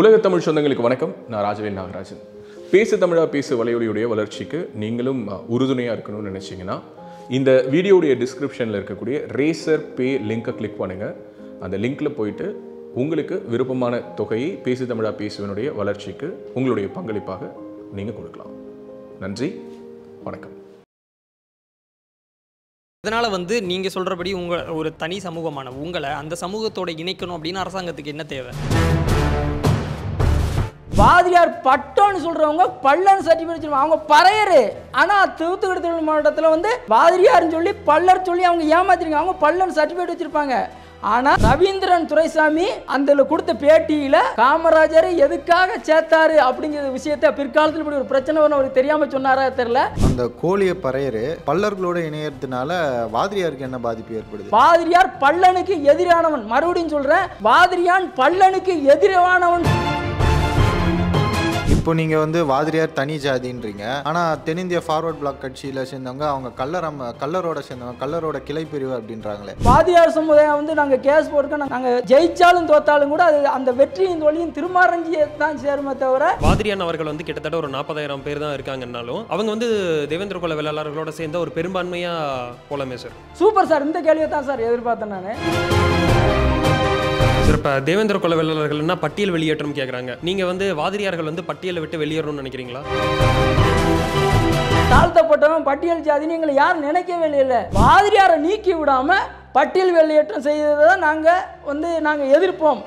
உலக தமிழ் சொந்தங்களுக்கு வணக்கம் நான் ராஜவேல் நாகராஜன் பேசு தமிழா பேசு வலையொலியுடைய வளர்ச்சிக்கு நீங்களும் உறுதுணையாக இருக்கணும்னு நினச்சிங்கன்னா இந்த வீடியோடைய டிஸ்கிரிப்ஷனில் இருக்கக்கூடிய ரேசர் பே லிங்க்கை கிளிக் பண்ணுங்கள் அந்த லிங்க்கில் போயிட்டு உங்களுக்கு விருப்பமான தொகையை பேசு தமிழா பேசுவனுடைய வளர்ச்சிக்கு உங்களுடைய பங்களிப்பாக நீங்கள் கொடுக்கலாம் நன்றி வணக்கம் இதனால் வந்து நீங்கள் சொல்கிறபடி உங்கள் ஒரு தனி சமூகமான உங்களை அந்த சமூகத்தோட இணைக்கணும் அப்படின்னு அரசாங்கத்துக்கு என்ன தேவை வாதியார் பட்டம்னு சொல்கிறவங்க பல்லன்னு சர்டிஃபிகேட் அவங்க பறையரு ஆனால் தூத்துக்குடி தொழில் மாவட்டத்தில் வந்து பாதிரியார்னு சொல்லி பல்லர் சொல்லி அவங்க ஏமாத்திருக்காங்க அவங்க பல்லன்னு சர்டிஃபிகேட் வச்சுருப்பாங்க ஆனால் ரவீந்திரன் துரைசாமி அந்த கொடுத்த பேட்டியில் காமராஜர் எதுக்காக சேர்த்தாரு அப்படிங்கிற விஷயத்த பிற்காலத்தில் இப்படி ஒரு பிரச்சனை வரும் அவருக்கு தெரியாமல் சொன்னாரா தெரில அந்த கோழிய பறையர் பல்லர்களோட இணையறதுனால வாதிரியாருக்கு என்ன பாதிப்பு ஏற்படுது வாதிரியார் பல்லனுக்கு எதிரானவன் மறுபடியும் சொல்கிறேன் வாதிரியான் பல்லனுக்கு எதிரானவன் இப்போ நீங்கள் வந்து வாதிரியார் தனி ஜாதின்றீங்க ஆனால் தென்னிந்திய ஃபார்வர்ட் பிளாக் கட்சியில் சேர்ந்தவங்க அவங்க கல்லர் கல்லரோட சேர்ந்தவங்க கல்லரோட கிளை பிரிவு அப்படின்றாங்களே வாதியார் சமுதாயம் வந்து நாங்கள் கேஸ் போட்டு நாங்கள் ஜெயிச்சாலும் தோத்தாலும் கூட அது அந்த வெற்றியின் தோழியும் திருமாரஞ்சியை தான் சேருமே தவிர வாதிரியான் அவர்கள் வந்து கிட்டத்தட்ட ஒரு நாற்பதாயிரம் பேர் தான் இருக்காங்கன்னாலும் அவங்க வந்து தேவேந்திர குல வேளாளர்களோட சேர்ந்த ஒரு பெரும்பான்மையாக போலமே சார் சூப்பர் சார் இந்த கேள்வியை தான் சார் எதிர்பார்த்தேன் நான் இப்போ தேவேந்திர குல வேளாளர்கள்னா பட்டியல் வெளியேற்றம் கேட்குறாங்க நீங்கள் வந்து வாதிரியார்கள் வந்து பட்டியலை விட்டு வெளியேறணும்னு நினைக்கிறீங்களா தாழ்த்தப்பட்டவன் பட்டியல் ஜாதின்னு எங்களை யாரும் நினைக்கவே இல்லை வாதிரியாரை நீக்கி விடாம பட்டியல் வெளியேற்றம் செய்ததை தான் நாங்கள் வந்து நாங்கள் எதிர்ப்போம்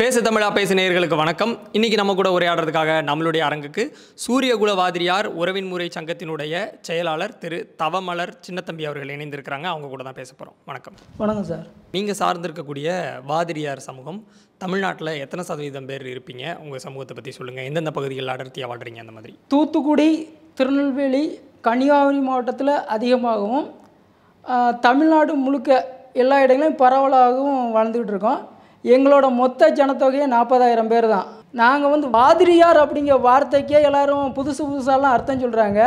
பேச தமிழா பேசு நேயர்களுக்கு வணக்கம் இன்றைக்கி நம்ம கூட உரையாடுறதுக்காக நம்மளுடைய அரங்குக்கு சூரியகுல வாதிரியார் உறவின் முறை சங்கத்தினுடைய செயலாளர் திரு தவமலர் சின்னத்தம்பி அவர்கள் இணைந்திருக்கிறாங்க அவங்க கூட தான் பேச போகிறோம் வணக்கம் வணக்கம் சார் நீங்கள் சார்ந்திருக்கக்கூடிய வாதிரியார் சமூகம் தமிழ்நாட்டில் எத்தனை சதவீதம் பேர் இருப்பீங்க உங்கள் சமூகத்தை பற்றி சொல்லுங்கள் எந்தெந்த பகுதிகளில் அடர்த்தியாக வாழ்கிறீங்க அந்த மாதிரி தூத்துக்குடி திருநெல்வேலி கன்னியாகுமரி மாவட்டத்தில் அதிகமாகவும் தமிழ்நாடு முழுக்க எல்லா இடங்களையும் பரவலாகவும் வளர்ந்துக்கிட்டு இருக்கோம் எங்களோட மொத்த ஜனத்தொகையே நாற்பதாயிரம் பேர் தான் நாங்கள் வந்து பாதிரியார் அப்படிங்கிற வார்த்தைக்கே எல்லோரும் புதுசு புதுசாலாம் அர்த்தம் சொல்கிறாங்க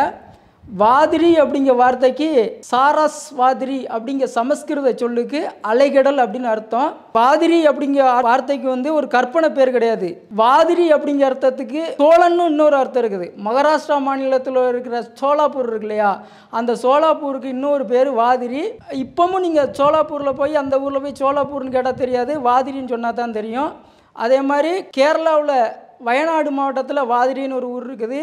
வாதிரி அப்படிங்கிற வார்த்தைக்கு சாரஸ் வாதிரி அப்படிங்கிற சமஸ்கிருத சொல்லுக்கு அலைகடல் அப்படின்னு அர்த்தம் வாதிரி அப்படிங்கிற வார்த்தைக்கு வந்து ஒரு கற்பனை பேர் கிடையாது வாதிரி அப்படிங்கிற அர்த்தத்துக்கு சோழன்னு இன்னொரு அர்த்தம் இருக்குது மகாராஷ்டிரா மாநிலத்தில் இருக்கிற சோலாப்பூர் இருக்கு இல்லையா அந்த சோலாப்பூருக்கு இன்னொரு பேர் வாதிரி இப்போவும் நீங்கள் சோலாப்பூரில் போய் அந்த ஊரில் போய் சோலாப்பூர்னு கேட்டால் தெரியாது வாதிரின்னு சொன்னால் தான் தெரியும் அதே மாதிரி கேரளாவில் வயநாடு மாவட்டத்தில் வாதிரின்னு ஒரு ஊர் இருக்குது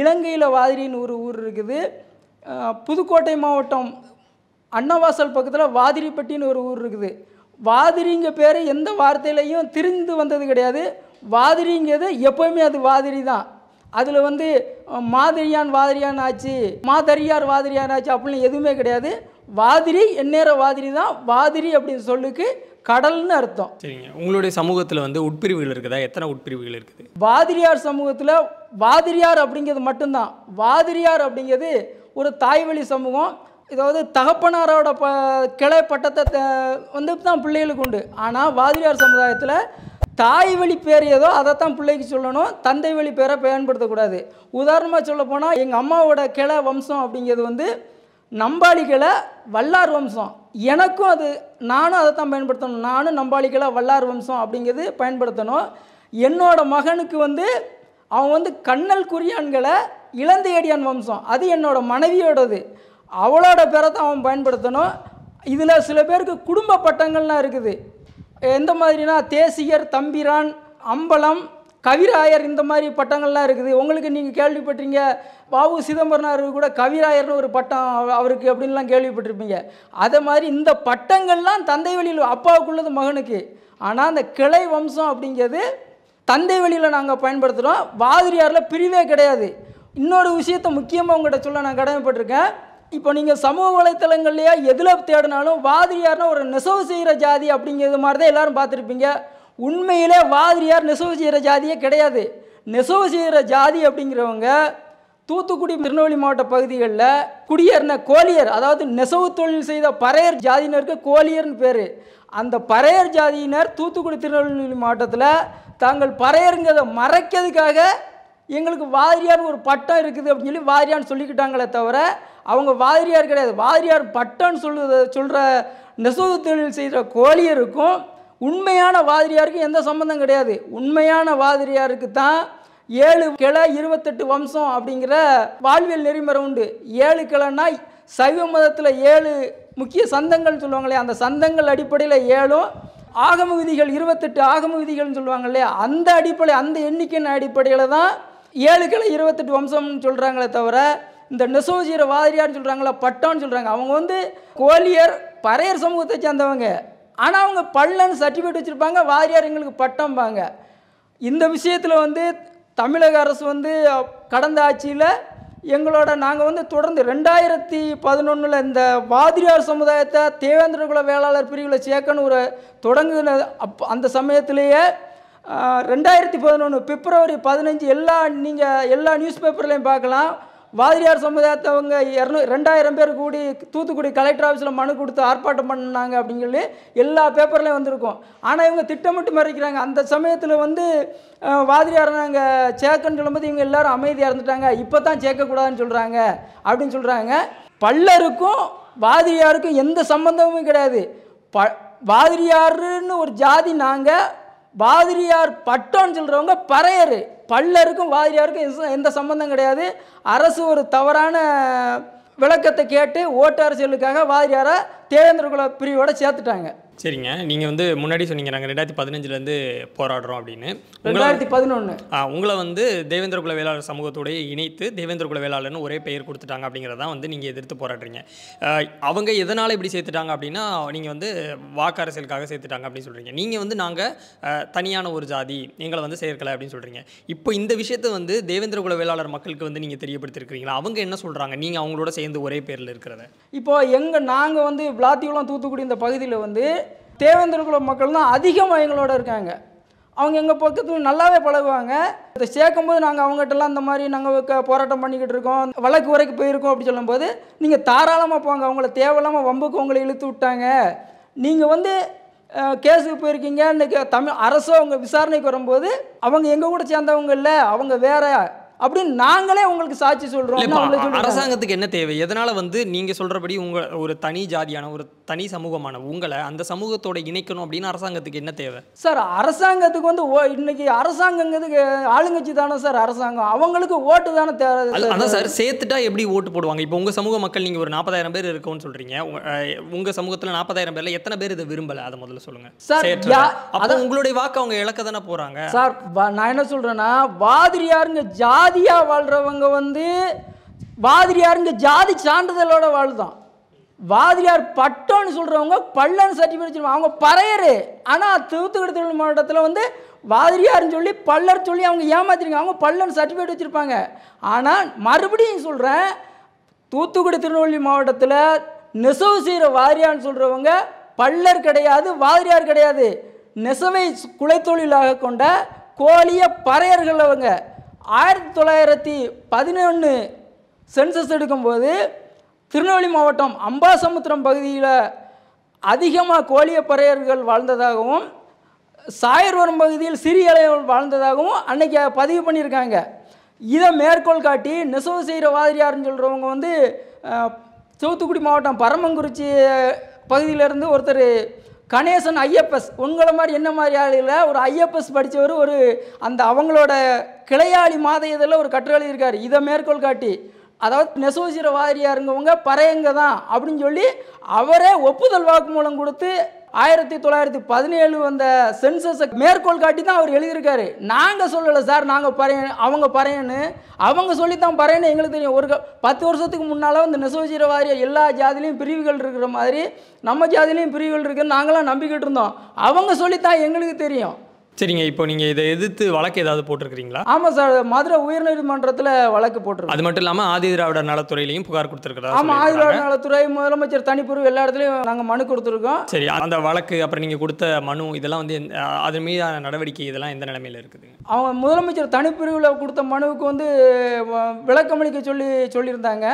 இலங்கையில் வாதிரின்னு ஒரு ஊர் இருக்குது புதுக்கோட்டை மாவட்டம் அன்னவாசல் பக்கத்தில் வாதிரிப்பட்டின்னு ஒரு ஊர் இருக்குது வாதிரிங்க பேர் எந்த வார்த்தையிலையும் திரிந்து வந்தது கிடையாது வாதிரிங்கிறது எப்போவுமே அது வாதிரி தான் அதில் வந்து மாதிரியான் வாதிரியான் ஆச்சு மாதரியார் வாதிரியான் ஆச்சு அப்படின்னு எதுவுமே கிடையாது வாதிரி எந்நேர வாதிரி தான் வாதிரி அப்படின்னு சொல்லுக்கு கடல்னு அர்த்தம் சரிங்க உங்களுடைய சமூகத்தில் வந்து உட்பிரிவுகள் இருக்குதா எத்தனை உட்பிரிவுகள் இருக்குது வாதிரியார் சமூகத்தில் வாதிரியார் அப்படிங்கிறது மட்டும்தான் வாதிரியார் அப்படிங்கிறது ஒரு தாய்வழி சமூகம் இதாவது தகப்பனாரோட ப கிளை பட்டத்தை வந்து தான் பிள்ளைகளுக்கு உண்டு ஆனால் வாதிரியார் சமுதாயத்தில் தாய் வழி பேர் ஏதோ அதை தான் பிள்ளைக்கு சொல்லணும் தந்தை வழி பேரை பயன்படுத்தக்கூடாது உதாரணமாக சொல்ல போனால் எங்கள் அம்மாவோட கிளை வம்சம் அப்படிங்கிறது வந்து நம்பாளி கிளை வல்லார் வம்சம் எனக்கும் அது நானும் அதை தான் பயன்படுத்தணும் நானும் நம்பாளிகளாக வல்லார் வம்சம் அப்படிங்கிறது பயன்படுத்தணும் என்னோடய மகனுக்கு வந்து அவன் வந்து கண்ணல் குறியான்களை இளந்தையடியான் வம்சம் அது என்னோடய மனைவியோடது அவளோட பேரை தான் அவன் பயன்படுத்தணும் இதில் சில பேருக்கு குடும்ப பட்டங்கள்லாம் இருக்குது எந்த மாதிரினா தேசியர் தம்பிரான் அம்பலம் கவிராயர் இந்த மாதிரி பட்டங்கள்லாம் இருக்குது உங்களுக்கு நீங்கள் கேள்விப்பட்டீங்க பாவு சிதம்பரனார் கூட கவிராயர்னு ஒரு பட்டம் அவருக்கு அப்படின்லாம் கேள்விப்பட்டிருப்பீங்க அதை மாதிரி இந்த பட்டங்கள்லாம் தந்தை வழியில் அப்பாவுக்குள்ளது மகனுக்கு ஆனால் அந்த கிளை வம்சம் அப்படிங்கிறது தந்தை வழியில் நாங்கள் பயன்படுத்துகிறோம் வாதிரியாரில் பிரிவே கிடையாது இன்னொரு விஷயத்த முக்கியமாக உங்கள்கிட்ட சொல்ல நான் கடமைப்பட்டிருக்கேன் இப்போ நீங்கள் சமூக வலைத்தளங்கள்லையா எதில் தேடினாலும் வாதிரியார்னா ஒரு நெசவு செய்கிற ஜாதி அப்படிங்கிறது மாதிரி தான் எல்லோரும் பார்த்துருப்பீங்க உண்மையிலே வாதிரியார் நெசவு செய்கிற ஜாதியே கிடையாது நெசவு செய்கிற ஜாதி அப்படிங்கிறவங்க தூத்துக்குடி திருநெல்வேலி மாவட்ட பகுதிகளில் குடியேறின கோழியர் அதாவது நெசவு தொழில் செய்த பறையர் ஜாதியினருக்கு கோழியர்னு பேர் அந்த பறையர் ஜாதியினர் தூத்துக்குடி திருநெல்வேலி மாவட்டத்தில் தாங்கள் பறையருங்கிறத மறைக்கிறதுக்காக எங்களுக்கு வாதிரியார்னு ஒரு பட்டம் இருக்குது அப்படின்னு சொல்லி வாதிரியார்னு சொல்லிக்கிட்டாங்களே தவிர அவங்க வாதிரியார் கிடையாது வாதிரியார் பட்டம்னு சொல்லுற சொல்கிற நெசவு தொழில் செய்கிற கோழியருக்கும் உண்மையான வாதிரியாருக்கும் எந்த சம்மந்தம் கிடையாது உண்மையான வாதிரியாருக்கு தான் ஏழு கிளை இருபத்தெட்டு வம்சம் அப்படிங்கிற வாழ்வியல் நெறிமுறை உண்டு ஏழு கிளைனா சைவ மதத்தில் ஏழு முக்கிய சந்தங்கள்னு சொல்லுவாங்களே அந்த சந்தங்கள் அடிப்படையில் ஏழும் ஆகம விதிகள் இருபத்தெட்டு ஆகம விதிகள்னு சொல்லுவாங்க இல்லையா அந்த அடிப்படை அந்த எண்ணிக்கையின் அடிப்படையில் தான் ஏழு கிளை இருபத்தெட்டு வம்சம்னு சொல்கிறாங்களே தவிர இந்த நெசோஜீர வாதிரியார்னு சொல்கிறாங்களா பட்டான்னு சொல்கிறாங்க அவங்க வந்து கோலியர் பறையர் சமூகத்தை சேர்ந்தவங்க ஆனால் அவங்க பள்ளன்னு சர்டிஃபிகேட் வச்சுருப்பாங்க வாரியார் எங்களுக்கு பட்டம்பாங்க இந்த விஷயத்தில் வந்து தமிழக அரசு வந்து கடந்த ஆட்சியில் எங்களோட நாங்கள் வந்து தொடர்ந்து ரெண்டாயிரத்தி பதினொன்றில் இந்த வாதிரியார் சமுதாயத்தை தேவேந்திரகுல வேளாளர் பிரிவில் சேர்க்கணும் ஒரு தொடங்குன அப் அந்த சமயத்திலேயே ரெண்டாயிரத்தி பதினொன்று பிப்ரவரி பதினஞ்சு எல்லா நீங்கள் எல்லா நியூஸ் பேப்பர்லேயும் பார்க்கலாம் வாதிரியார் சமுதாயத்தவங்க இரநூ ரெண்டாயிரம் பேர் கூடி தூத்துக்குடி கலெக்டர் ஆஃபீஸில் மனு கொடுத்து ஆர்ப்பாட்டம் பண்ணாங்க அப்படிங்கிறது எல்லா பேப்பர்லேயும் வந்திருக்கும் ஆனால் இவங்க திட்டமிட்டு மறைக்கிறாங்க அந்த சமயத்தில் வந்து வாதிரியார் நாங்கள் சேர்க்கன்னு சொல்லும்போது இவங்க எல்லாரும் அமைதியாக இறந்துட்டாங்க இப்போ தான் சேர்க்கக்கூடாதுன்னு சொல்கிறாங்க அப்படின்னு சொல்கிறாங்க பல்லருக்கும் வாதிரியாருக்கும் எந்த சம்மந்தமும் கிடையாது ப வாதிரியாருன்னு ஒரு ஜாதி நாங்கள் வாதிரியார் பட்டோன்னு சொல்கிறவங்க பறையர் பல்லருக்கும் வாதிரியாருக்கும் எந்த சம்மந்தம் கிடையாது அரசு ஒரு தவறான விளக்கத்தை கேட்டு ஓட்டு அரசியலுக்காக வாதிரியாரை தேவேந்திர குல பிரிவோட சேர்த்துட்டாங்க சரிங்க நீங்கள் வந்து முன்னாடி சொன்னீங்க நாங்கள் ரெண்டாயிரத்தி பதினஞ்சுலேருந்து போராடுறோம் அப்படின்னு ரெண்டாயிரத்தி பதினொன்று உங்களை வந்து தேவேந்திர குல வேளாளர் சமூகத்தோடய இணைத்து தேவேந்திர குல வேளாளர்னு ஒரே பெயர் கொடுத்துட்டாங்க அப்படிங்கிறதான் வந்து நீங்கள் எதிர்த்து போராடுறீங்க அவங்க எதனால் இப்படி சேர்த்துட்டாங்க அப்படின்னா நீங்கள் வந்து வாக்கரசியலுக்காக சேர்த்துட்டாங்க அப்படின்னு சொல்கிறீங்க நீங்கள் வந்து நாங்கள் தனியான ஒரு ஜாதி எங்களை வந்து சேர்க்கலை அப்படின்னு சொல்கிறீங்க இப்போ இந்த விஷயத்தை வந்து தேவேந்திர குல வேளாளர் மக்களுக்கு வந்து நீங்கள் தெரியப்படுத்திருக்கிறீங்களா அவங்க என்ன சொல்கிறாங்க நீங்கள் அவங்களோட சேர்ந்து ஒரே பேரில் இருக்கிறத இப்போ எங்கள் நாங்கள் வந்து விளாத்தியுளம் தூத்துக்குடி இந்த பகுதியில் வந்து தேவேந்திரகுல மக்கள் தான் அதிகம் எங்களோட இருக்காங்க அவங்க எங்கள் பக்கத்தில் நல்லாவே பழகுவாங்க இதை சேர்க்கும்போது நாங்கள் அவங்ககிட்டலாம் இந்த மாதிரி நாங்கள் போராட்டம் பண்ணிக்கிட்டு இருக்கோம் வழக்கு வரைக்கும் போயிருக்கோம் அப்படி சொல்லும்போது நீங்கள் தாராளமாக போங்க அவங்கள தேவையில்லாமல் வம்புக்கு உங்களை இழுத்து விட்டாங்க நீங்கள் வந்து கேஸுக்கு போயிருக்கீங்க இன்றைக்கி தமிழ் அரசோ அவங்க விசாரணைக்கு வரும்போது அவங்க எங்கள் கூட சேர்ந்தவங்க இல்லை அவங்க வேறு அப்படின்னு நாங்களே உங்களுக்கு சாட்சி சொல்றோம் அரசாங்கத்துக்கு என்ன தேவை எதனால வந்து நீங்க சொல்றபடி உங்க ஒரு தனி ஜாதியான ஒரு தனி சமூகமான உங்களை அந்த சமூகத்தோட இணைக்கணும் அப்படின்னு அரசாங்கத்துக்கு என்ன தேவை சார் அரசாங்கத்துக்கு வந்து ஓ இன்னைக்கு அரசாங்கங்கிறதுக்கு ஆளுங்கட்சி தானே சார் அரசாங்கம் அவங்களுக்கு ஓட்டு தானே தேவை அதான் சார் சேர்த்துட்டா எப்படி ஓட்டு போடுவாங்க இப்போ உங்கள் சமூக மக்கள் நீங்கள் ஒரு நாற்பதாயிரம் பேர் இருக்கோன்னு சொல்கிறீங்க உங்கள் சமூகத்தில் நாற்பதாயிரம் பேரில் எத்தனை பேர் இதை விரும்பலை அதை முதல்ல சொல்லுங்கள் சார் அதான் உங்களுடைய வாக்கு அவங்க இழக்க தானே போகிறாங்க சார் நான் என்ன சொல்கிறேன்னா வாதிரியாருங்க ஜாதியாக வாழ்கிறவங்க வந்து வாதிரியாருங்க ஜாதி சான்றிதழோட வாழ்தான் வாதியார் பட்டம்னு சொல்கிறவங்க பல்லன்னு சர்டிஃபிகேட் வச்சுருவாங்க அவங்க பறையரு ஆனால் தூத்துக்குடி தொழில் மாவட்டத்தில் வந்து வாதிரியார்னு சொல்லி பல்லர் சொல்லி அவங்க ஏமாத்திருங்க அவங்க பல்லன் சர்டிஃபிகேட் வச்சுருப்பாங்க ஆனால் மறுபடியும் சொல்கிறேன் தூத்துக்குடி திருநெல்வேலி மாவட்டத்தில் நெசவு செய்கிற வாரியான்னு சொல்கிறவங்க பல்லர் கிடையாது வாதிரியார் கிடையாது நெசவை குலைத்தொழிலாக கொண்ட கோழிய பறையர்கள் அவங்க ஆயிரத்தி தொள்ளாயிரத்தி பதினொன்று சென்சஸ் எடுக்கும்போது திருநெல்வேலி மாவட்டம் அம்பாசமுத்திரம் பகுதியில் அதிகமாக கோழிய பறையர்கள் வாழ்ந்ததாகவும் சாயர்வரம் பகுதியில் சிறிய அளவில் வாழ்ந்ததாகவும் அன்னைக்கு பதிவு பண்ணியிருக்காங்க இதை மேற்கோள் காட்டி நெசவு செய்கிற வாதிரியாருன்னு சொல்கிறவங்க வந்து தூத்துக்குடி மாவட்டம் பரமங்குறிச்சி பகுதியிலேருந்து ஒருத்தர் கணேசன் ஐஎப்எஸ் உங்களை மாதிரி என்ன மாதிரி ஆளுகில் ஒரு ஐஎப்எஸ் படித்தவர் ஒரு அந்த அவங்களோட கிளையாளி மாத இதெல்லாம் ஒரு கட்டுரை இதை மேற்கோள் காட்டி அதாவது நெசோசிர வாரியாருங்கவங்க பறையங்க தான் அப்படின்னு சொல்லி அவரே ஒப்புதல் வாக்குமூலம் கொடுத்து ஆயிரத்தி தொள்ளாயிரத்தி பதினேழு வந்த சென்சஸை மேற்கோள் காட்டி தான் அவர் எழுதியிருக்காரு நாங்கள் சொல்லலை சார் நாங்கள் பறையன் அவங்க பறையணும் அவங்க சொல்லி தான் பறையன்னு எங்களுக்கு தெரியும் ஒரு பத்து வருஷத்துக்கு முன்னால் வந்து நெசோஜீர வாரிய எல்லா ஜாதிலையும் பிரிவுகள் இருக்கிற மாதிரி நம்ம ஜாதிலையும் பிரிவுகள் இருக்குன்னு நாங்களாம் நம்பிக்கிட்டு இருந்தோம் அவங்க சொல்லி தான் எங்களுக்கு தெரியும் சரிங்க இப்போ நீங்கள் இதை எதிர்த்து வழக்கு ஏதாவது போட்டிருக்கிறீங்களா ஆமாம் சார் மதுரை உயர்நீதிமன்றத்தில் வழக்கு போட்டிருக்கு அது மட்டும் இல்லாமல் ஆதி திராவிட நலத்துறையிலையும் புகார் கொடுத்துருக்கிறதா ஆமாம் ஆதி திராவிட நலத்துறை முதலமைச்சர் தனிப்பிரிவு எல்லா இடத்துலையும் நாங்கள் மனு கொடுத்துருக்கோம் சரி அந்த வழக்கு அப்புறம் நீங்கள் கொடுத்த மனு இதெல்லாம் வந்து அது மீதான நடவடிக்கை இதெல்லாம் எந்த நிலைமையில இருக்குது அவங்க முதலமைச்சர் தனிப்பிரிவில் கொடுத்த மனுவுக்கு வந்து விளக்கமளிக்க சொல்லி சொல்லியிருந்தாங்க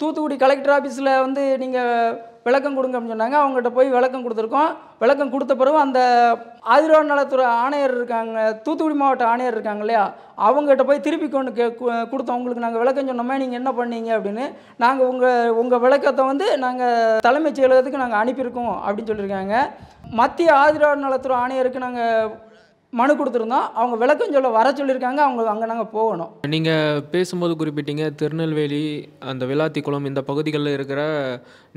தூத்துக்குடி கலெக்டர் ஆஃபீஸில் வந்து நீங்கள் விளக்கம் கொடுங்க அப்படின்னு சொன்னாங்க அவங்ககிட்ட போய் விளக்கம் கொடுத்துருக்கோம் விளக்கம் கொடுத்த பிறகு அந்த ஆதிரோட நலத்துறை ஆணையர் இருக்காங்க தூத்துக்குடி மாவட்ட ஆணையர் இருக்காங்க இல்லையா அவங்ககிட்ட போய் திருப்பி கொண்டு கே கொடுத்தோம் உங்களுக்கு நாங்கள் விளக்கம் சொன்னோமே நீங்கள் என்ன பண்ணீங்க அப்படின்னு நாங்கள் உங்கள் உங்கள் விளக்கத்தை வந்து நாங்கள் தலைமைச் செயலகத்துக்கு நாங்கள் அனுப்பியிருக்கோம் அப்படின்னு சொல்லியிருக்காங்க மத்திய ஆதிரோட நலத்துறை ஆணையருக்கு நாங்கள் மனு கொடுத்துருந்தோம் அவங்க விளக்கம் சொல்ல வர சொல்லியிருக்காங்க அவங்க அங்கே நாங்கள் போகணும் நீங்கள் பேசும்போது குறிப்பிட்டீங்க திருநெல்வேலி அந்த விளாத்தி குளம் இந்த பகுதிகளில் இருக்கிற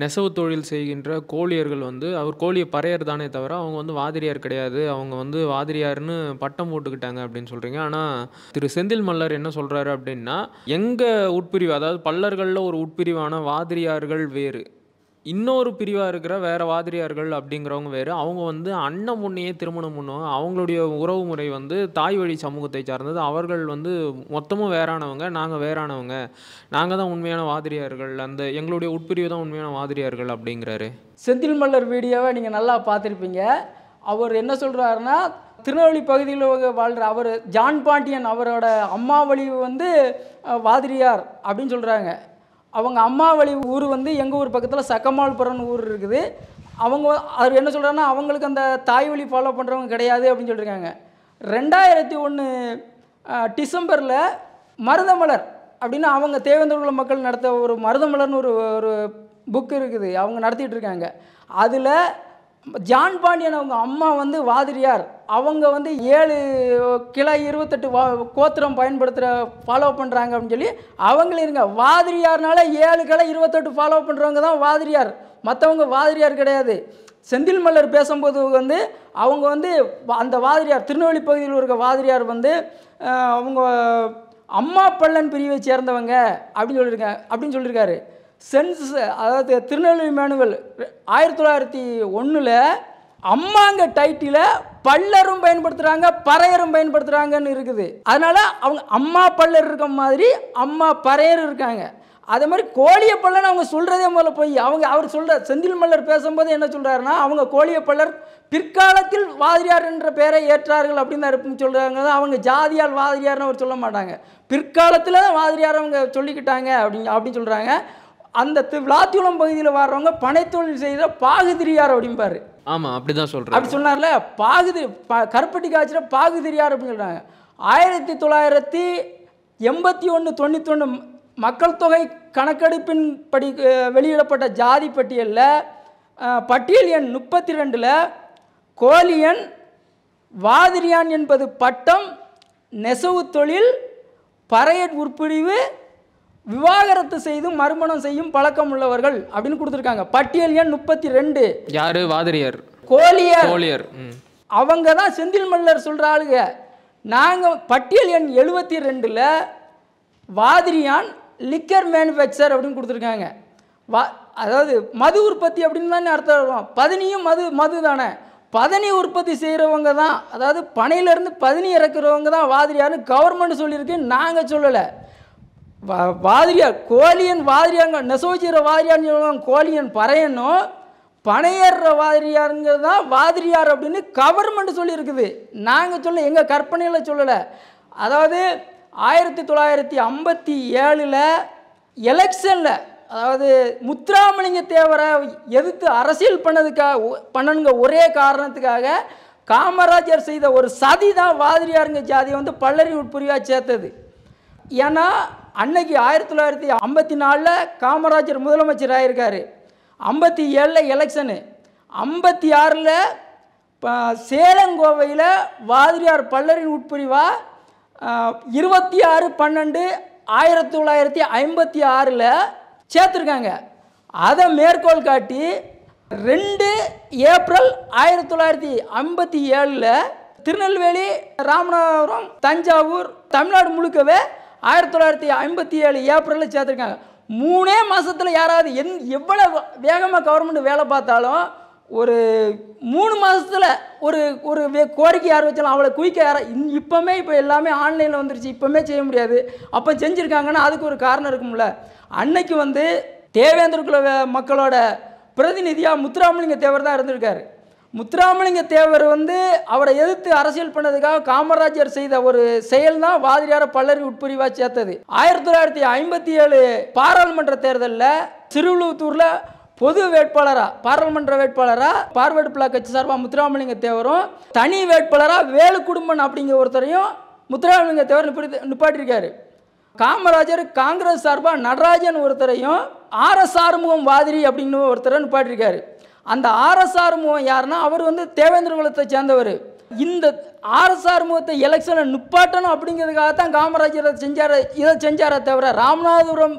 நெசவு தொழில் செய்கின்ற கோழியர்கள் வந்து அவர் கோழியை பறையர் தானே தவிர அவங்க வந்து வாதிரியார் கிடையாது அவங்க வந்து வாதிரியார்னு பட்டம் போட்டுக்கிட்டாங்க அப்படின்னு சொல்கிறீங்க ஆனால் திரு செந்தில் மல்லர் என்ன சொல்கிறாரு அப்படின்னா எங்கள் உட்பிரிவு அதாவது பல்லர்களில் ஒரு உட்பிரிவான வாதிரியார்கள் வேறு இன்னொரு பிரிவாக இருக்கிற வேறு வாதிரியார்கள் அப்படிங்கிறவங்க வேறு அவங்க வந்து அண்ணன் முன்னையே திருமணம் பண்ணுவாங்க அவங்களுடைய உறவு முறை வந்து தாய் வழி சமூகத்தை சார்ந்தது அவர்கள் வந்து மொத்தமும் வேறானவங்க நாங்கள் வேறானவங்க நாங்கள் தான் உண்மையான வாதிரியார்கள் அந்த எங்களுடைய உட்பிரிவு தான் உண்மையான வாதிரியார்கள் அப்படிங்கிறாரு செந்தில் மல்லர் வீடியோவை நீங்கள் நல்லா பார்த்துருப்பீங்க அவர் என்ன சொல்கிறாருன்னா திருநெல்வேலி பகுதியில் வாழ்கிற அவர் ஜான் பாண்டியன் அவரோட அம்மா வழி வந்து வாதிரியார் அப்படின்னு சொல்கிறாங்க அவங்க அம்மா வழி ஊர் வந்து எங்கள் ஊர் பக்கத்தில் சக்கமால்புரம்னு ஊர் இருக்குது அவங்க அவர் என்ன சொல்கிறாங்கன்னா அவங்களுக்கு அந்த தாய் வழி ஃபாலோ பண்ணுறவங்க கிடையாது அப்படின்னு சொல்லியிருக்காங்க ரெண்டாயிரத்தி ஒன்று டிசம்பரில் மருதமலர் அப்படின்னு அவங்க தேவேந்திரகுல மக்கள் நடத்த ஒரு மருதமலர்னு ஒரு ஒரு புக் இருக்குது அவங்க நடத்திட்டு இருக்காங்க அதில் ஜான் பாண்டியன் அவங்க அம்மா வந்து வாதிரியார் அவங்க வந்து ஏழு கிளை இருபத்தெட்டு வா கோத்திரம் பயன்படுத்துகிற ஃபாலோ பண்ணுறாங்க அப்படின்னு சொல்லி அவங்களும் இருங்க வாதிரியார்னால ஏழு கிளை இருபத்தெட்டு ஃபாலோ பண்ணுறவங்க தான் வாதிரியார் மற்றவங்க வாதிரியார் கிடையாது செந்தில் மல்லர் பேசும்போது வந்து அவங்க வந்து அந்த வாதிரியார் திருநெல்வேலி பகுதியில் இருக்க வாதிரியார் வந்து அவங்க அம்மா பள்ளன் பிரிவை சேர்ந்தவங்க அப்படின்னு சொல்லியிருக்காங்க அப்படின்னு சொல்லியிருக்காரு சென்ஸ் அதாவது திருநெல்வேலி மேனுவல் ஆயிரத்தி தொள்ளாயிரத்தி ஒன்றில் அம்மாங்க டைட்டில பல்லரும் பயன்படுத்துகிறாங்க பறையரும் பயன்படுத்துகிறாங்கன்னு இருக்குது அதனால் அவங்க அம்மா பல்லர் இருக்க மாதிரி அம்மா பறையர் இருக்காங்க அதே மாதிரி கோழிய பல்லன் அவங்க சொல்கிறதே முதல்ல போய் அவங்க அவர் சொல்கிற செந்தில் மல்லர் பேசும்போது என்ன சொல்கிறாருன்னா அவங்க கோழிய பல்லர் பிற்காலத்தில் வாதிரியார் என்ற பெயரை ஏற்றார்கள் அப்படின்னு சொல்கிறாங்க அவங்க ஜாதியால் வாதிரியார்னு அவர் சொல்ல மாட்டாங்க பிற்காலத்தில் தான் வாதிரியார் அவங்க சொல்லிக்கிட்டாங்க அப்படின்னு அப்படின்னு சொல்கிறாங்க அந்த விளாத்தியுளம் பகுதியில் வர்றவங்க பனைத்தொழில் செய்கிற பாகுதிரியார் அப்படிம்பாரு ஆமாம் அப்படி தான் சொல்கிறேன் அப்படி சொன்னார்ல பாகுதி கருப்பட்டி காய்ச்சிட பாகுதிரியார் அப்படின்னு சொல்கிறாங்க ஆயிரத்தி தொள்ளாயிரத்தி எண்பத்தி ஒன்று தொண்ணூத்தொன்று மக்கள் தொகை கணக்கெடுப்பின் படி வெளியிடப்பட்ட ஜாதி பட்டியலில் பட்டியல் எண் முப்பத்தி ரெண்டில் கோலியன் வாதிரியான் என்பது பட்டம் நெசவு தொழில் பறையட் உட்பிரிவு விவாகரத்து செய்து மறுமணம் செய்யும் பழக்கம் உள்ளவர்கள் அப்படின்னு கொடுத்துருக்காங்க பட்டியல் எண் முப்பத்தி ரெண்டு யாரு வாதிரியர் கோலியர் கோலியர் அவங்க தான் செந்தில் மல்லர் ஆளுங்க நாங்கள் பட்டியல் எண் எழுபத்தி ரெண்டில் வாதிரியான் லிக்கர் மேனுஃபேக்சர் அப்படின்னு கொடுத்துருக்காங்க வா அதாவது மது உற்பத்தி அப்படின்னு தானே அர்த்தம் வருவோம் பதனியும் மது மது தானே பதனி உற்பத்தி செய்கிறவங்க தான் அதாவது பனையிலேருந்து பதனி இறக்குறவங்க தான் வாதிரியார்னு கவர்மெண்ட் சொல்லியிருக்கு நாங்கள் சொல்லலை வாதிரியா கோழியன் வாதிரியாங்க நெசோஜிற வாதிரியான்னு சொல்லுவாங்க கோழியன் பறையனும் பனையேற வாதிரியாருங்கிறது தான் வாதிரியார் அப்படின்னு கவர்மெண்ட் சொல்லியிருக்குது நாங்கள் சொல்ல எங்கள் கற்பனையில் சொல்லலை அதாவது ஆயிரத்தி தொள்ளாயிரத்தி ஐம்பத்தி ஏழில் எலெக்ஷனில் அதாவது முத்துராமலிங்க தேவரை எதிர்த்து அரசியல் பண்ணதுக்காக பண்ணணுங்க ஒரே காரணத்துக்காக காமராஜர் செய்த ஒரு சதி தான் வாதிரியாருங்க ஜாதியை வந்து பல்லறி உட்புரிவாக சேர்த்தது ஏன்னா அன்னைக்கு ஆயிரத்தி தொள்ளாயிரத்தி ஐம்பத்தி நாலில் காமராஜர் முதலமைச்சர் ஆகியிருக்காரு ஐம்பத்தி ஏழில் எலெக்ஷனு ஐம்பத்தி ஆறில் இப்போ சேலங்கோவையில் வாதிரியார் பல்லரின் உட்பிரிவாக இருபத்தி ஆறு பன்னெண்டு ஆயிரத்தி தொள்ளாயிரத்தி ஐம்பத்தி ஆறில் சேர்த்துருக்காங்க அதை மேற்கோள் காட்டி ரெண்டு ஏப்ரல் ஆயிரத்தி தொள்ளாயிரத்தி ஐம்பத்தி ஏழில் திருநெல்வேலி ராமநாதபுரம் தஞ்சாவூர் தமிழ்நாடு முழுக்கவே ஆயிரத்தி தொள்ளாயிரத்தி ஐம்பத்தி ஏழு ஏப்ரலில் சேர்த்துருக்காங்க மூணே மாதத்தில் யாராவது எந் எவ்வளோ வேகமாக கவர்மெண்ட் வேலை பார்த்தாலும் ஒரு மூணு மாதத்தில் ஒரு ஒரு கோரிக்கை யார் வச்சாலும் அவளை குயிக்க யார இப்போமே இப்போ எல்லாமே ஆன்லைனில் வந்துருச்சு இப்போமே செய்ய முடியாது அப்போ செஞ்சுருக்காங்கன்னா அதுக்கு ஒரு காரணம் இருக்கும்ல அன்னைக்கு வந்து தேவேந்திர குல மக்களோட பிரதிநிதியாக முத்துராமலிங்க தேவர் தான் இருந்திருக்காரு முத்துராமலிங்க தேவர் வந்து அவரை எதிர்த்து அரசியல் பண்ணதுக்காக காமராஜர் செய்த ஒரு செயல் தான் வாதிரியார பல்லறி உட்பிரிவா சேர்த்தது ஆயிரத்தி தொள்ளாயிரத்தி ஐம்பத்தி ஏழு பாராளுமன்ற தேர்தலில் சிறுவலூத்தூரில் பொது வேட்பாளராக பாராளுமன்ற வேட்பாளராக பார்வர்டு பிளாக் கட்சி சார்பாக முத்துராமலிங்க தேவரும் தனி வேட்பாளராக வேலு குடும்பன் அப்படிங்கிற ஒருத்தரையும் முத்துராமலிங்க தேவர் நிப்பாட்டிருக்காரு காமராஜர் காங்கிரஸ் சார்பாக நடராஜன் ஒருத்தரையும் ஆர்எஸ் ஆறுமுகம் வாதிரி அப்படின்னு ஒருத்தரை நிப்பாட்டிருக்காரு அந்த ஆர்எஸ்ஆர் முகம் யாருன்னா அவர் வந்து தேவேந்திர குலத்தை சேர்ந்தவர் இந்த ஆர்எஸ்ஆர் முகத்தை எலெக்ஷனை நிப்பாட்டணும் அப்படிங்கிறதுக்காக தான் காமராஜர் செஞ்சார் இதை செஞ்சாரே தவிர ராமநாதபுரம்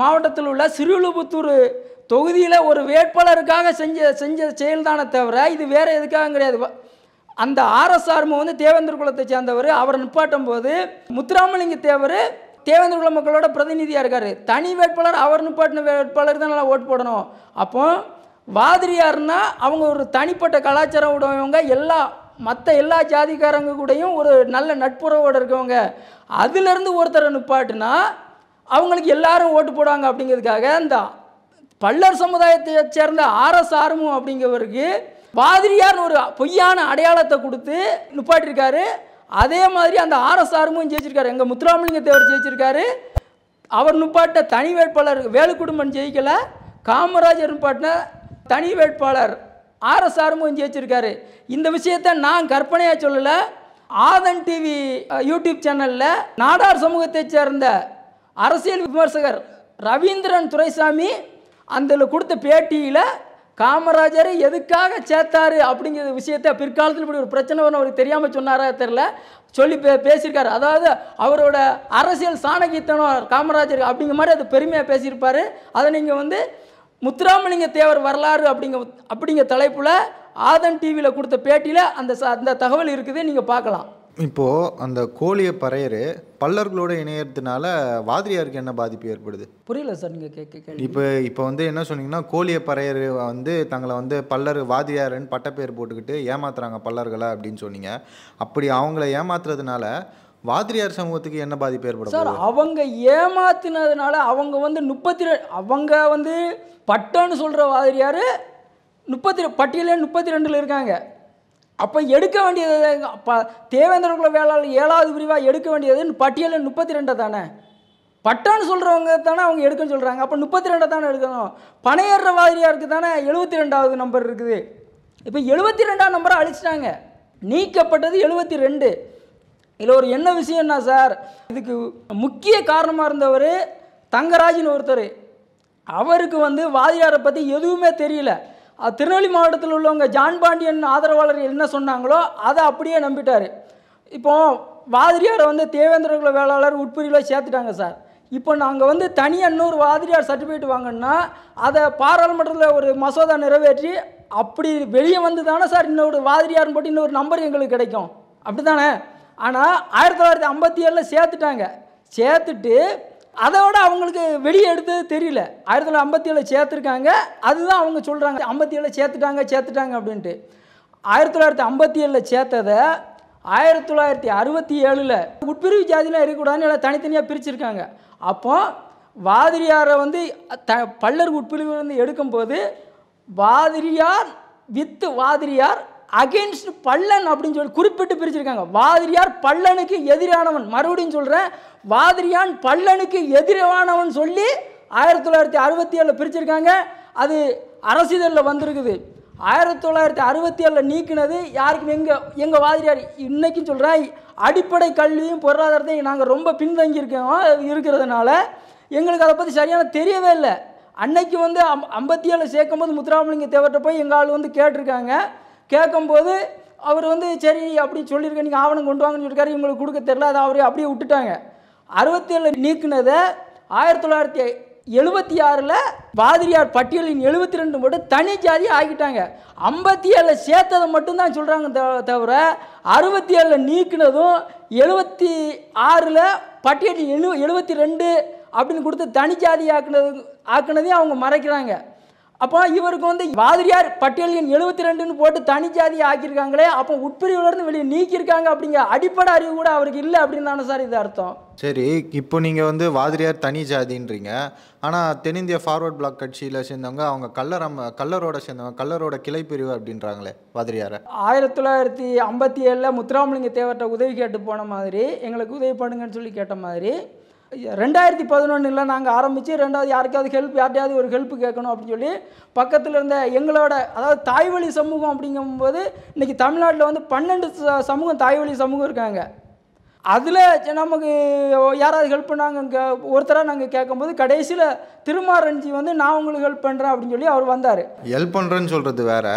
மாவட்டத்தில் உள்ள சிறுவிழுபுத்தூர் தொகுதியில் ஒரு வேட்பாளருக்காக செஞ்ச செஞ்ச செயல்தானே தவிர இது வேறு எதுக்காக கிடையாது அந்த ஆர்எஸ்ஆர் முகம் வந்து தேவேந்திர குலத்தை சேர்ந்தவர் அவரை நிப்பாட்டும் போது முத்துராமலிங்க தேவர் தேவேந்திர குல மக்களோட பிரதிநிதியாக இருக்கார் தனி வேட்பாளர் அவர் நிப்பாட்டின வேட்பாளர் தான் நல்லா ஓட்டு போடணும் அப்போது வாதிரியார்னா அவங்க ஒரு தனிப்பட்ட கலாச்சாரம் உடையவங்க எல்லா மற்ற எல்லா ஜாதிக்காரங்க கூடயும் ஒரு நல்ல நட்புறவோடு இருக்கவங்க அதுலேருந்து ஒருத்தரை நிப்பாட்டுனா அவங்களுக்கு எல்லாரும் ஓட்டு போடுவாங்க அப்படிங்கிறதுக்காக இந்த பல்லர் சமுதாயத்தை சேர்ந்த ஆர்எஸ் ஆர்மு அப்படிங்கிறவருக்கு பாதிரியார்னு ஒரு பொய்யான அடையாளத்தை கொடுத்து நிப்பாட்டிருக்காரு அதே மாதிரி அந்த ஆர்எஸ் ஆர்மும் ஜெயிச்சிருக்காரு எங்கள் முத்துராமலிங்க தேவர் ஜெயிச்சிருக்காரு அவர் நிப்பாட்ட தனி வேட்பாளர் வேலுக்குடும்பன் ஜெயிக்கலை காமராஜர் நுப்பாட்டின தனி வேட்பாளர் ஆர்எஸ்ஆரமும் ஜெயிச்சிருக்காரு இந்த விஷயத்தை நான் கற்பனையாக சொல்லலை ஆதன் டிவி யூடியூப் சேனலில் நாடார் சமூகத்தைச் சேர்ந்த அரசியல் விமர்சகர் ரவீந்திரன் துரைசாமி அந்த கொடுத்த பேட்டியில் காமராஜர் எதுக்காக சேர்த்தாரு அப்படிங்கிற விஷயத்த பிற்காலத்தில் இப்படி ஒரு பிரச்சனை வரும் அவருக்கு தெரியாமல் சொன்னாரா தெரில சொல்லி பே பேசியிருக்காரு அதாவது அவரோட அரசியல் சாணகித்தனம் காமராஜர் அப்படிங்கிற மாதிரி அது பெருமையாக பேசியிருப்பார் அதை நீங்கள் வந்து முத்துராமலிங்க தேவர் வரலாறு அப்படிங்க அப்படிங்க தலைப்பில் ஆதன் டிவியில் கொடுத்த பேட்டியில் அந்த அந்த தகவல் இருக்குது நீங்கள் பார்க்கலாம் இப்போது அந்த கோழியை பறையர் பல்லர்களோடு இணையறதுனால வாதிரியாருக்கு என்ன பாதிப்பு ஏற்படுது புரியல சார் நீங்கள் கேட்க இப்போ இப்போ வந்து என்ன சொன்னீங்கன்னா கோழியை பறையர் வந்து தங்களை வந்து பல்லர் வாதிரியாருன்னு பட்டப்பேர் போட்டுக்கிட்டு ஏமாத்துறாங்க பல்லர்களை அப்படின்னு சொன்னீங்க அப்படி அவங்கள ஏமாத்துறதுனால வாத்திரியார் சமூகத்துக்கு என்ன பாதிப்பு ஏற்படும் சார் அவங்க ஏமாத்தினதுனால அவங்க வந்து முப்பத்தி ரெண்டு அவங்க வந்து பட்டன்னு சொல்கிற வாதிரியார் முப்பத்தி பட்டியலில் முப்பத்தி ரெண்டில் இருக்காங்க அப்போ எடுக்க வேண்டியது இப்போ தேவேந்திரகுல வேளாள் ஏழாவது பிரிவாக எடுக்க வேண்டியது பட்டியலில் முப்பத்தி ரெண்டை தானே பட்டான்னு சொல்கிறவங்க தானே அவங்க எடுக்கன்னு சொல்கிறாங்க அப்போ முப்பத்தி ரெண்டை தானே எடுக்கணும் பனையேற வாதிரியாருக்கு தானே எழுபத்தி ரெண்டாவது நம்பர் இருக்குது இப்போ எழுபத்தி ரெண்டாம் நம்பரை அழிச்சிட்டாங்க நீக்கப்பட்டது எழுபத்தி ரெண்டு இதில் ஒரு என்ன விஷயம்னா சார் இதுக்கு முக்கிய காரணமாக இருந்தவர் தங்கராஜன் ஒருத்தர் அவருக்கு வந்து வாதியாரை பற்றி எதுவுமே தெரியல திருநெல்வேலி மாவட்டத்தில் உள்ளவங்க ஜான் பாண்டியன் ஆதரவாளர் என்ன சொன்னாங்களோ அதை அப்படியே நம்பிட்டார் இப்போ வாதிரியாரை வந்து தேவேந்திர குல வேளாளர் உட்பிரிவில் சேர்த்துட்டாங்க சார் இப்போ நாங்கள் வந்து தனியாக இன்னொரு வாதிரியார் சர்டிஃபிகேட் வாங்கினா அதை பாராளுமன்றத்தில் ஒரு மசோதா நிறைவேற்றி அப்படி வெளியே வந்து தானே சார் இன்னொரு வாதிரியார்னு போட்டு இன்னொரு நம்பர் எங்களுக்கு கிடைக்கும் அப்படி தானே ஆனால் ஆயிரத்தி தொள்ளாயிரத்தி ஐம்பத்தி ஏழில் சேர்த்துட்டாங்க சேர்த்துட்டு அதோட அவங்களுக்கு வெளியே எடுத்தது தெரியல ஆயிரத்தி தொள்ளாயிரத்தி ஐம்பத்தி ஏழில் சேர்த்துருக்காங்க அதுதான் அவங்க சொல்கிறாங்க ஐம்பத்தி ஏழில் சேர்த்துட்டாங்க சேர்த்துட்டாங்க அப்படின்ட்டு ஆயிரத்தி தொள்ளாயிரத்தி ஐம்பத்தி ஏழில் சேர்த்ததை ஆயிரத்தி தொள்ளாயிரத்தி அறுபத்தி ஏழில் உட்பிரிவு ஜாதியெலாம் இருக்கக்கூடாதுன்னு எல்லாம் தனித்தனியாக பிரிச்சுருக்காங்க அப்போ வாதிரியாரை வந்து த பல்லர் வந்து எடுக்கும்போது வாதிரியார் வித்து வாதிரியார் அகேன்ஸ்ட் பல்லன் அப்படின்னு சொல்லி குறிப்பிட்டு பிரிச்சிருக்காங்க வாதிரியார் பல்லனுக்கு எதிரானவன் மறுபடியும் சொல்கிறேன் வாதிரியான் பல்லனுக்கு எதிரானவன் சொல்லி ஆயிரத்தி தொள்ளாயிரத்தி அறுபத்தி ஏழில் பிரிச்சிருக்காங்க அது அரசிதழில் வந்திருக்குது ஆயிரத்தி தொள்ளாயிரத்தி அறுபத்தி ஏழில் நீக்கினது யாருக்கும் எங்கள் எங்கள் வாதிரியார் இன்றைக்கும் சொல்கிறேன் அடிப்படை கல்வியும் பொருளாதாரத்தையும் நாங்கள் ரொம்ப பின்தங்கியிருக்கோம் இருக்கிறதுனால எங்களுக்கு அதை பற்றி சரியான தெரியவே இல்லை அன்னைக்கு வந்து அம் ஐம்பத்தி ஏழு சேர்க்கும் போது முத்துராமலிங்க தேவர்கிட்ட போய் எங்கள் ஆள் வந்து கேட்டிருக்காங்க கேட்கும்போது அவர் வந்து சரி அப்படி சொல்லியிருக்கேன் நீங்கள் ஆவணம் கொண்டு வாங்கன்னு சொல்லியிருக்காரு இவங்களுக்கு கொடுக்க தெரில அதை அவரே அப்படியே விட்டுட்டாங்க அறுபத்தேழு நீக்கினதை ஆயிரத்தி தொள்ளாயிரத்தி எழுபத்தி ஆறில் பாதிரியார் பட்டியலின் எழுபத்தி ரெண்டு மட்டும் தனி ஜாதி ஆகிட்டாங்க ஐம்பத்தி ஏழில் சேர்த்ததை மட்டும்தான் சொல்கிறாங்க தவிர அறுபத்தி ஏழில் நீக்கினதும் எழுபத்தி ஆறில் பட்டியலில் எழு எழுபத்தி ரெண்டு அப்படின்னு கொடுத்து தனி ஜாதி ஆக்குனது ஆக்குனதையும் அவங்க மறைக்கிறாங்க அப்போ இவருக்கு வந்து வாதிரியார் எண் எழுபத்தி ரெண்டுன்னு போட்டு தனி ஜாதி ஆக்கியிருக்காங்களே அப்போ உட்பிரிவுலேருந்து வெளியே நீக்கியிருக்காங்க அப்படிங்கிற அடிப்படை அறிவு கூட அவருக்கு இல்லை அப்படின்னு தானே சார் இது அர்த்தம் சரி இப்போ நீங்கள் வந்து வாதிரியார் தனி ஜாதின்றீங்க ஆனால் தென்னிந்திய ஃபார்வர்ட் பிளாக் கட்சியில் சேர்ந்தவங்க அவங்க கல்லரம் கல்லரோட சேர்ந்தவங்க கல்லரோட கிளை பிரிவு அப்படின்றாங்களே வாதிரியார ஆயிரத்தி தொள்ளாயிரத்தி ஐம்பத்தி ஏழில் முத்துராமலிங்க தேவர்கிட்ட உதவி கேட்டு போன மாதிரி எங்களுக்கு உதவி பண்ணுங்கன்னு சொல்லி கேட்ட மாதிரி ரெண்டாயிரத்தி பதினொன்றில் நாங்கள் ஆரம்பித்து ரெண்டாவது யாருக்காவது ஹெல்ப் யார்ட்டையாவது ஒரு ஹெல்ப் கேட்கணும் அப்படின்னு சொல்லி பக்கத்தில் இருந்த எங்களோட அதாவது தாய்வழி சமூகம் அப்படிங்கும்போது இன்றைக்கி தமிழ்நாட்டில் வந்து பன்னெண்டு சமூகம் தாய்வழி சமூகம் இருக்காங்க அதில் நமக்கு யாராவது ஹெல்ப் பண்ணாங்க கே ஒருத்தராக நாங்கள் கேட்கும்போது கடைசியில் திருமாரஞ்சி வந்து நான் உங்களுக்கு ஹெல்ப் பண்ணுறேன் அப்படின்னு சொல்லி அவர் வந்தார் ஹெல்ப் பண்ணுறேன்னு சொல்கிறது வேற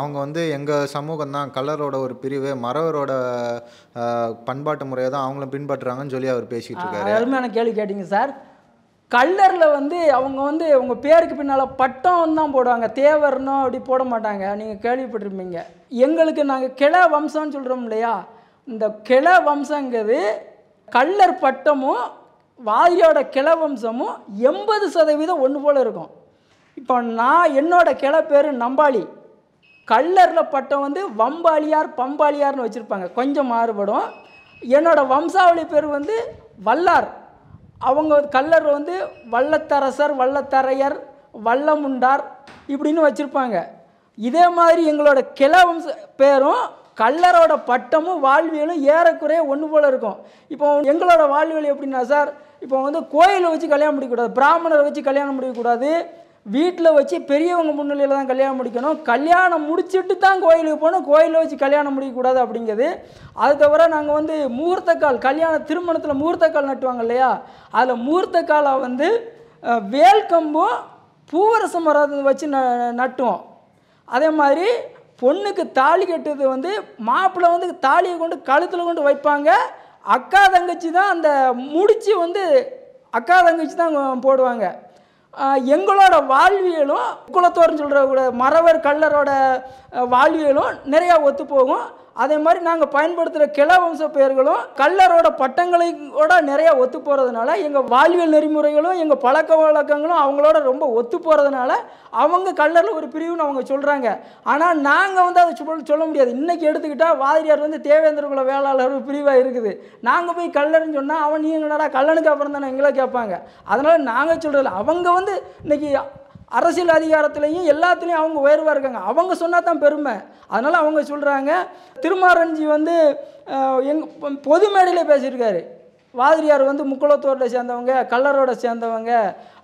அவங்க வந்து எங்கள் சமூகம் தான் கலரோட ஒரு பிரிவு மறவரோட பண்பாட்டு முறையை தான் அவங்களும் பின்பற்றுறாங்கன்னு சொல்லி அவர் பேசிகிட்டு இருக்காரு அருமையான கேள்வி கேட்டிங்க சார் கல்லரில் வந்து அவங்க வந்து அவங்க பேருக்கு பின்னால் பட்டம் தான் போடுவாங்க தேவர்னோ அப்படி போட மாட்டாங்க நீங்கள் கேள்விப்பட்டிருப்பீங்க எங்களுக்கு நாங்கள் கிள வம்சம்னு சொல்கிறோம் இல்லையா இந்த கிள வம்சங்கிறது கல்லர் பட்டமும் வாரியோட கிள வம்சமும் எண்பது சதவீதம் ஒன்று போல் இருக்கும் இப்போ நான் என்னோடய கிள பேர் நம்பாளி கல்லரில் பட்டம் வந்து வம்பாளியார் பம்பாளியார்னு வச்சுருப்பாங்க கொஞ்சம் மாறுபடும் என்னோடய வம்சாவளி பேர் வந்து வல்லார் அவங்க கல்லர் வந்து வல்லத்தரசர் வல்லத்தரையர் வல்லமுண்டார் இப்படின்னு வச்சுருப்பாங்க இதே மாதிரி எங்களோட கிள வம்ச பேரும் கல்லரோட பட்டமும் வாழ்வியலும் ஏறக்குறைய ஒன்று போல் இருக்கும் இப்போ எங்களோட வாழ்வியல் எப்படின்னா சார் இப்போ வந்து கோயிலை வச்சு கல்யாணம் முடிக்கக்கூடாது பிராமணரை வச்சு கல்யாணம் முடிக்கக்கூடாது வீட்டில் வச்சு பெரியவங்க முன்னிலையில் தான் கல்யாணம் முடிக்கணும் கல்யாணம் முடிச்சுட்டு தான் கோயிலுக்கு போகணும் கோயிலில் வச்சு கல்யாணம் முடிக்கக்கூடாது அப்படிங்கிறது அது தவிர நாங்கள் வந்து முகூர்த்த கால் கல்யாண திருமணத்தில் முகூர்த்த கால் நட்டுவாங்க இல்லையா அதில் முகூர்த்த காலை வந்து வேல்கம்பும் பூவரசம் வராத வச்சு ந நட்டுவோம் அதே மாதிரி பொண்ணுக்கு தாலி கட்டுறது வந்து மாப்பிள்ளை வந்து தாலியை கொண்டு கழுத்தில் கொண்டு வைப்பாங்க அக்கா தங்கச்சி தான் அந்த முடிச்சு வந்து அக்கா தங்கச்சி தான் போடுவாங்க எங்களோட வாழ்வியலும் குளத்தோர்னு சொல்கிற மறவர் கல்லரோட வாழ்வியலும் நிறையா ஒத்து போகும் அதே மாதிரி நாங்கள் பயன்படுத்துகிற கிள வம்ச பெயர்களும் கல்லரோட பட்டங்களோட நிறையா ஒத்து போகிறதுனால எங்கள் வாழ்வியல் நெறிமுறைகளும் எங்கள் பழக்க வழக்கங்களும் அவங்களோட ரொம்ப ஒத்து போகிறதுனால அவங்க கல்லரில் ஒரு பிரிவுன்னு அவங்க சொல்கிறாங்க ஆனால் நாங்கள் வந்து அதை சொல் சொல்ல முடியாது இன்றைக்கி எடுத்துக்கிட்டால் வாதிரியார் வந்து குல வேளாளர் பிரிவாக இருக்குது நாங்கள் போய் கல்லர்னு சொன்னால் அவன் நீ என்னடா கல்லனுக்கு அப்புறம் தானே எங்களை கேட்பாங்க அதனால் நாங்கள் சொல்கிறதில்ல அவங்க வந்து இன்றைக்கி அரசியல் அதிகாரத்திலையும் எல்லாத்துலேயும் அவங்க உயர்வாக இருக்காங்க அவங்க சொன்னால் தான் பெருமை அதனால் அவங்க சொல்கிறாங்க திருமாரஞ்சி வந்து எங் பொது மேடையில் பேசியிருக்காரு வாதிரியார் வந்து முக்குளத்தோட சேர்ந்தவங்க கல்லரோட சேர்ந்தவங்க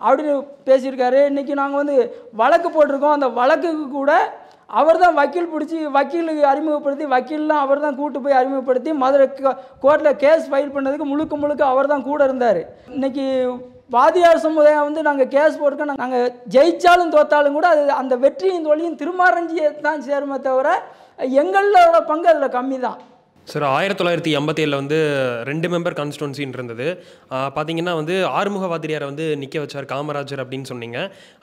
அப்படின்னு பேசியிருக்காரு இன்றைக்கி நாங்கள் வந்து வழக்கு போட்டிருக்கோம் அந்த வழக்குக்கு கூட அவர் தான் வக்கீல் பிடிச்சி வக்கீலுக்கு அறிமுகப்படுத்தி வக்கீல்லாம் அவர் தான் கூட்டு போய் அறிமுகப்படுத்தி மதுரை கோர்ட்டில் கேஸ் ஃபைல் பண்ணதுக்கு முழுக்க முழுக்க அவர் தான் கூட இருந்தார் இன்றைக்கி வாதியார் சமுதாயம் வந்து நாங்கள் கேஸ் போட்டுக்க நாங்கள் ஜெயித்தாலும் தோத்தாலும் கூட அது அந்த வெற்றியின் தோழியும் திருமாரஞ்சியை தான் சேருமே தவிர எங்களோட பங்கு அதில் கம்மி தான் சார் ஆயிரத்தி தொள்ளாயிரத்தி ஐம்பத்தி ஏழில் வந்து ரெண்டு மெம்பர் கான்ஸ்டுவன்சின்னு இருந்தது பார்த்தீங்கன்னா வந்து ஆறுமுக வந்து நிற்க வச்சார் காமராஜர் அப்படின்னு சொன்னீங்க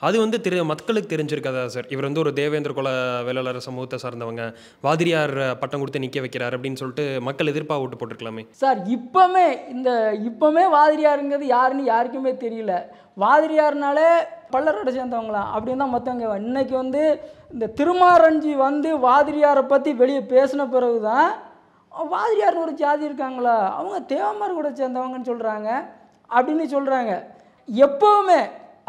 அது வந்து திரு மக்களுக்கு தெரிஞ்சிருக்காதா சார் இவர் வந்து ஒரு தேவேந்திர குல வேளாளர் சமூகத்தை சார்ந்தவங்க வாதிரியார் பட்டம் கொடுத்து நிற்க வைக்கிறார் அப்படின்னு சொல்லிட்டு மக்கள் எதிர்ப்பாக ஓட்டு போட்டிருக்கலாமே சார் இப்போமே இந்த இப்போமே வாதிரியாருங்கிறது யாருன்னு யாருக்குமே தெரியல வாதிரியார்னாலே பல்லரோட சேர்ந்தவங்களாம் அப்படின்னு தான் மற்றவங்க இன்னைக்கு வந்து இந்த திருமாரஞ்சி வந்து வாதிரியாரை பற்றி வெளியே பேசின பிறகு தான் வாதிரியார்னு ஒரு ஜாதி இருக்காங்களா அவங்க தேவமார் கூட சேர்ந்தவங்கன்னு சொல்கிறாங்க அப்படின்னு சொல்கிறாங்க எப்போவுமே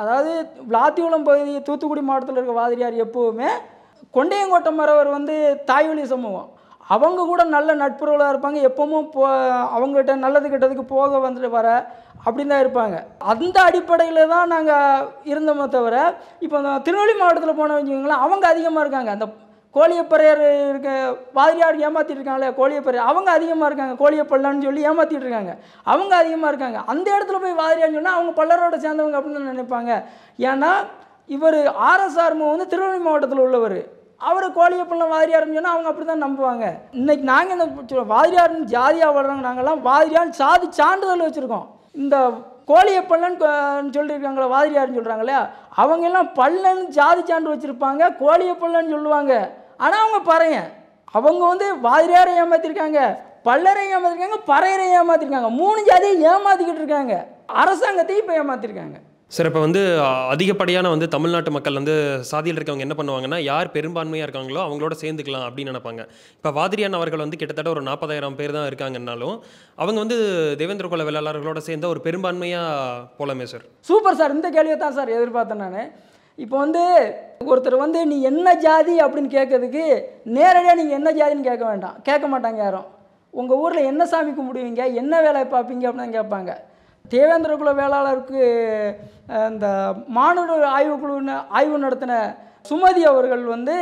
அதாவது லாத்திகுளம் பகுதி தூத்துக்குடி மாவட்டத்தில் இருக்க வாதிரியார் எப்போவுமே கொண்டையங்கோட்டம் மரவர் வந்து தாய்வழி சமூகம் அவங்க கூட நல்ல நட்புறவளாக இருப்பாங்க எப்பவும் போ அவங்ககிட்ட நல்லது கெட்டதுக்கு போக வந்துட்டு வர அப்படின்னு தான் இருப்பாங்க அந்த அடிப்படையில் தான் நாங்கள் இருந்தோமே தவிர இப்போ திருநெல்வேலி மாவட்டத்தில் போன வச்சுக்கோங்களேன் அவங்க அதிகமாக இருக்காங்க அந்த கோழியப்பறையர் இருக்க வாதிரியார் ஏமாற்றிட்டு இருக்காங்களே கோழியப்பறை அவங்க அதிகமாக இருக்காங்க கோழியை சொல்லி ஏமாற்றிட்டு இருக்காங்க அவங்க அதிகமாக இருக்காங்க அந்த இடத்துல போய் வாதிரியான்னு சொன்னால் அவங்க பல்லரோட சேர்ந்தவங்க அப்படின்னு நினைப்பாங்க ஏன்னா இவர் ஆர்எஸ்ஆர் வந்து திருவள்ளி மாவட்டத்தில் உள்ளவர் அவர் கோழியப்பள்ளம் வாதிரியார்னு சொன்னால் அவங்க அப்படி தான் நம்புவாங்க இன்றைக்கி நாங்கள் இந்த வாதிரியார்னு ஜாதியாக வர்றவங்க நாங்கள்லாம் வாதிரியார்னு சாதி சான்றிதழ் வச்சுருக்கோம் இந்த கோழியை பல்லன்னு சொல்லியிருக்காங்களே வாதிரியார்னு சொல்கிறாங்களே அவங்க எல்லாம் பல்லன்னு ஜாதி சான்று வச்சுருப்பாங்க கோழியை பல்லன்னு சொல்லுவாங்க ஆனால் அவங்க பறைய அவங்க வந்து வாதிரியாரை ஏமாத்திருக்காங்க பல்லரை ஏமாத்திருக்காங்க பறையரை ஏமாத்திருக்காங்க மூணு ஜாதியை ஏமாத்திக்கிட்டு இருக்காங்க அரசாங்கத்தையும் இப்போ ஏமாத்திருக்காங்க சார் இப்போ வந்து அதிகப்படியான வந்து தமிழ்நாட்டு மக்கள் வந்து சாதியில் இருக்கவங்க என்ன பண்ணுவாங்கன்னா யார் பெரும்பான்மையாக இருக்காங்களோ அவங்களோட சேர்ந்துக்கலாம் அப்படின்னு நினைப்பாங்க இப்போ வாதிரியான் அவர்கள் வந்து கிட்டத்தட்ட ஒரு நாற்பதாயிரம் பேர் தான் இருக்காங்கன்னாலும் அவங்க வந்து தேவேந்திர குல வேளாளர்களோட சேர்ந்த ஒரு பெரும்பான்மையாக போலமே சார் சூப்பர் சார் இந்த கேள்வியை தான் சார் எதிர்பார்த்தேன் நான் இப்போ வந்து ஒருத்தர் வந்து நீ என்ன ஜாதி அப்படின்னு கேட்கறதுக்கு நேரடியாக நீங்கள் என்ன ஜாதின்னு கேட்க வேண்டாம் கேட்க மாட்டாங்க யாரும் உங்கள் ஊரில் என்ன சாமி கும்பிடுவீங்க என்ன வேலையை பார்ப்பீங்க அப்படின்னு கேட்பாங்க தேவேந்திரகுல வேளாளருக்கு இந்த மானுட ஆய்வுக்குழு ஆய்வு நடத்தின சுமதி அவர்கள் வந்து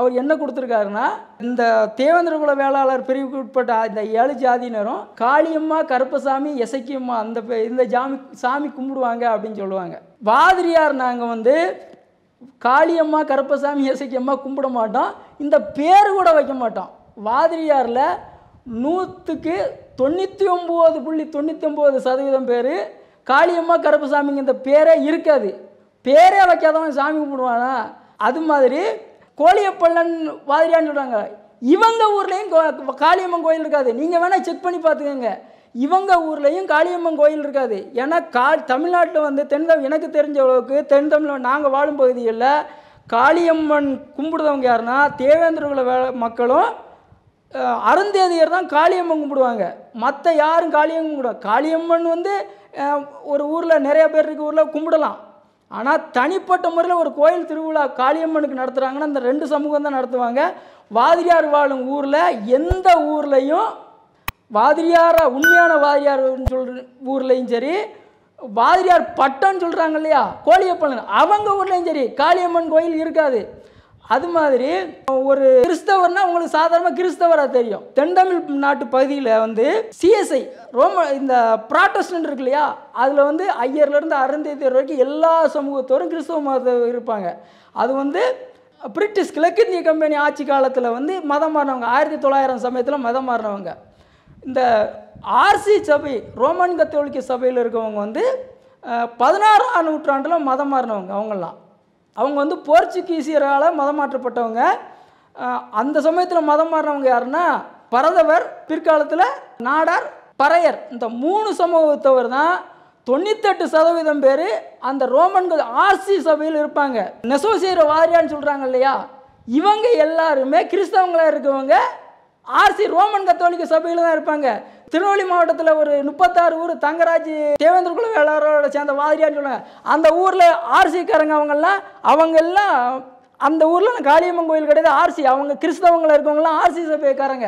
அவர் என்ன கொடுத்துருக்காருன்னா இந்த தேவேந்திரகுல வேளாளர் பிரிவுக்கு உட்பட்ட இந்த ஏழு ஜாதியினரும் காளியம்மா கருப்பசாமி இசைக்கியம்மா அந்த இந்த ஜாமி சாமி கும்பிடுவாங்க அப்படின்னு சொல்லுவாங்க வாதிரியார் நாங்கள் வந்து காளியம்மா கருப்பசாமி இசைக்கியம்மா கும்பிட மாட்டோம் இந்த பேர் கூட வைக்க மாட்டோம் வாதிரியாரில் நூற்றுக்கு தொண்ணூற்றி ஒம்பது புள்ளி தொண்ணூற்றி ஒம்பது சதவீதம் பேர் காளியம்மா கருப்பசாமிங்க இந்த பேரே இருக்காது பேரே வைக்காதவன் சாமி கும்பிடுவானா அது மாதிரி கோழியப்பள்ளன் வாதிரியான்னு சொல்கிறாங்க இவங்க ஊர்லேயும் காளியம்மன் கோயில் இருக்காது நீங்கள் வேணால் செக் பண்ணி பார்த்துக்கோங்க இவங்க ஊர்லேயும் காளியம்மன் கோயில் இருக்காது ஏன்னா கா தமிழ்நாட்டில் வந்து தென் எனக்கு தெரிஞ்ச அளவுக்கு தென் தமிழ் நாங்கள் வாழும் பகுதிகளில் காளியம்மன் கும்பிடுறவங்க யாருன்னா தேவேந்திரகுல வே மக்களும் அருந்தேதியர் தான் காளியம்மன் கும்பிடுவாங்க மற்ற யாரும் காளியம்மன் கும்பிடுவாங்க காளியம்மன் வந்து ஒரு ஊரில் நிறைய பேர் இருக்க ஊரில் கும்பிடலாம் ஆனால் தனிப்பட்ட முறையில் ஒரு கோயில் திருவிழா காளியம்மனுக்கு நடத்துகிறாங்கன்னா அந்த ரெண்டு சமூகம் தான் நடத்துவாங்க வாதிரியார் வாழும் ஊரில் எந்த ஊர்லேயும் வாதிரியாரா உண்மையான வாதிரியார்னு சொல்கிற ஊர்லேயும் சரி வாதிரியார் பட்டம்னு சொல்கிறாங்க இல்லையா கோழியப்பன் அவங்க ஊர்லேயும் சரி காளியம்மன் கோயில் இருக்காது அது மாதிரி ஒரு கிறிஸ்தவர்னா உங்களுக்கு சாதாரணமாக கிறிஸ்தவராக தெரியும் தென்தமிழ் நாட்டு பகுதியில் வந்து சிஎஸ்ஐ ரோம இந்த ப்ராட்டஸ்டன்ட் இருக்கு இல்லையா அதில் வந்து ஐயர்லேருந்து அருந்ததியர் வரைக்கும் எல்லா சமூகத்தோரும் கிறிஸ்தவ மதம் இருப்பாங்க அது வந்து பிரிட்டிஷ் கிழக்கிந்திய கம்பெனி ஆட்சி காலத்தில் வந்து மதம் மாறினவங்க ஆயிரத்தி தொள்ளாயிரம் சமயத்தில் மதம் மாறினவங்க இந்த ஆர்சி சபை ரோமன் கத்தோலிக்க சபையில் இருக்கவங்க வந்து பதினாறாம் நூற்றாண்டில் மதம் மாறினவங்க அவங்களாம் அவங்க வந்து போர்ச்சுகீசியரால் மதம் மாற்றப்பட்டவங்க அந்த சமயத்தில் மதம் மாறினவங்க யாருன்னா பரதவர் பிற்காலத்தில் நாடார் பறையர் இந்த மூணு சமூகத்தவர் தான் தொண்ணூத்தெட்டு சதவீதம் பேர் அந்த ரோமன்கள் ஆர்சி சபையில் இருப்பாங்க நெசோசியர் வாரியான்னு சொல்கிறாங்க இல்லையா இவங்க எல்லாருமே கிறிஸ்தவங்களாக இருக்கவங்க ஆர்சி ரோமன் கத்தோலிக்க சபையில் தான் இருப்பாங்க திருநெல்வேலி மாவட்டத்தில் ஒரு முப்பத்தாறு ஊர் தங்கராஜ் தேவேந்திர குல வேளாரோட சேர்ந்த வாதிரியான்னு சொல்லுவாங்க அந்த ஊரில் ஆர்சிக்காரங்க அவங்கெல்லாம் அவங்கெல்லாம் அந்த ஊரில் காளியம்மன் கோயில் கிடையாது ஆர்சி அவங்க கிறிஸ்தவங்களை இருக்கவங்களாம் ஆர்சி சபைக்காரங்க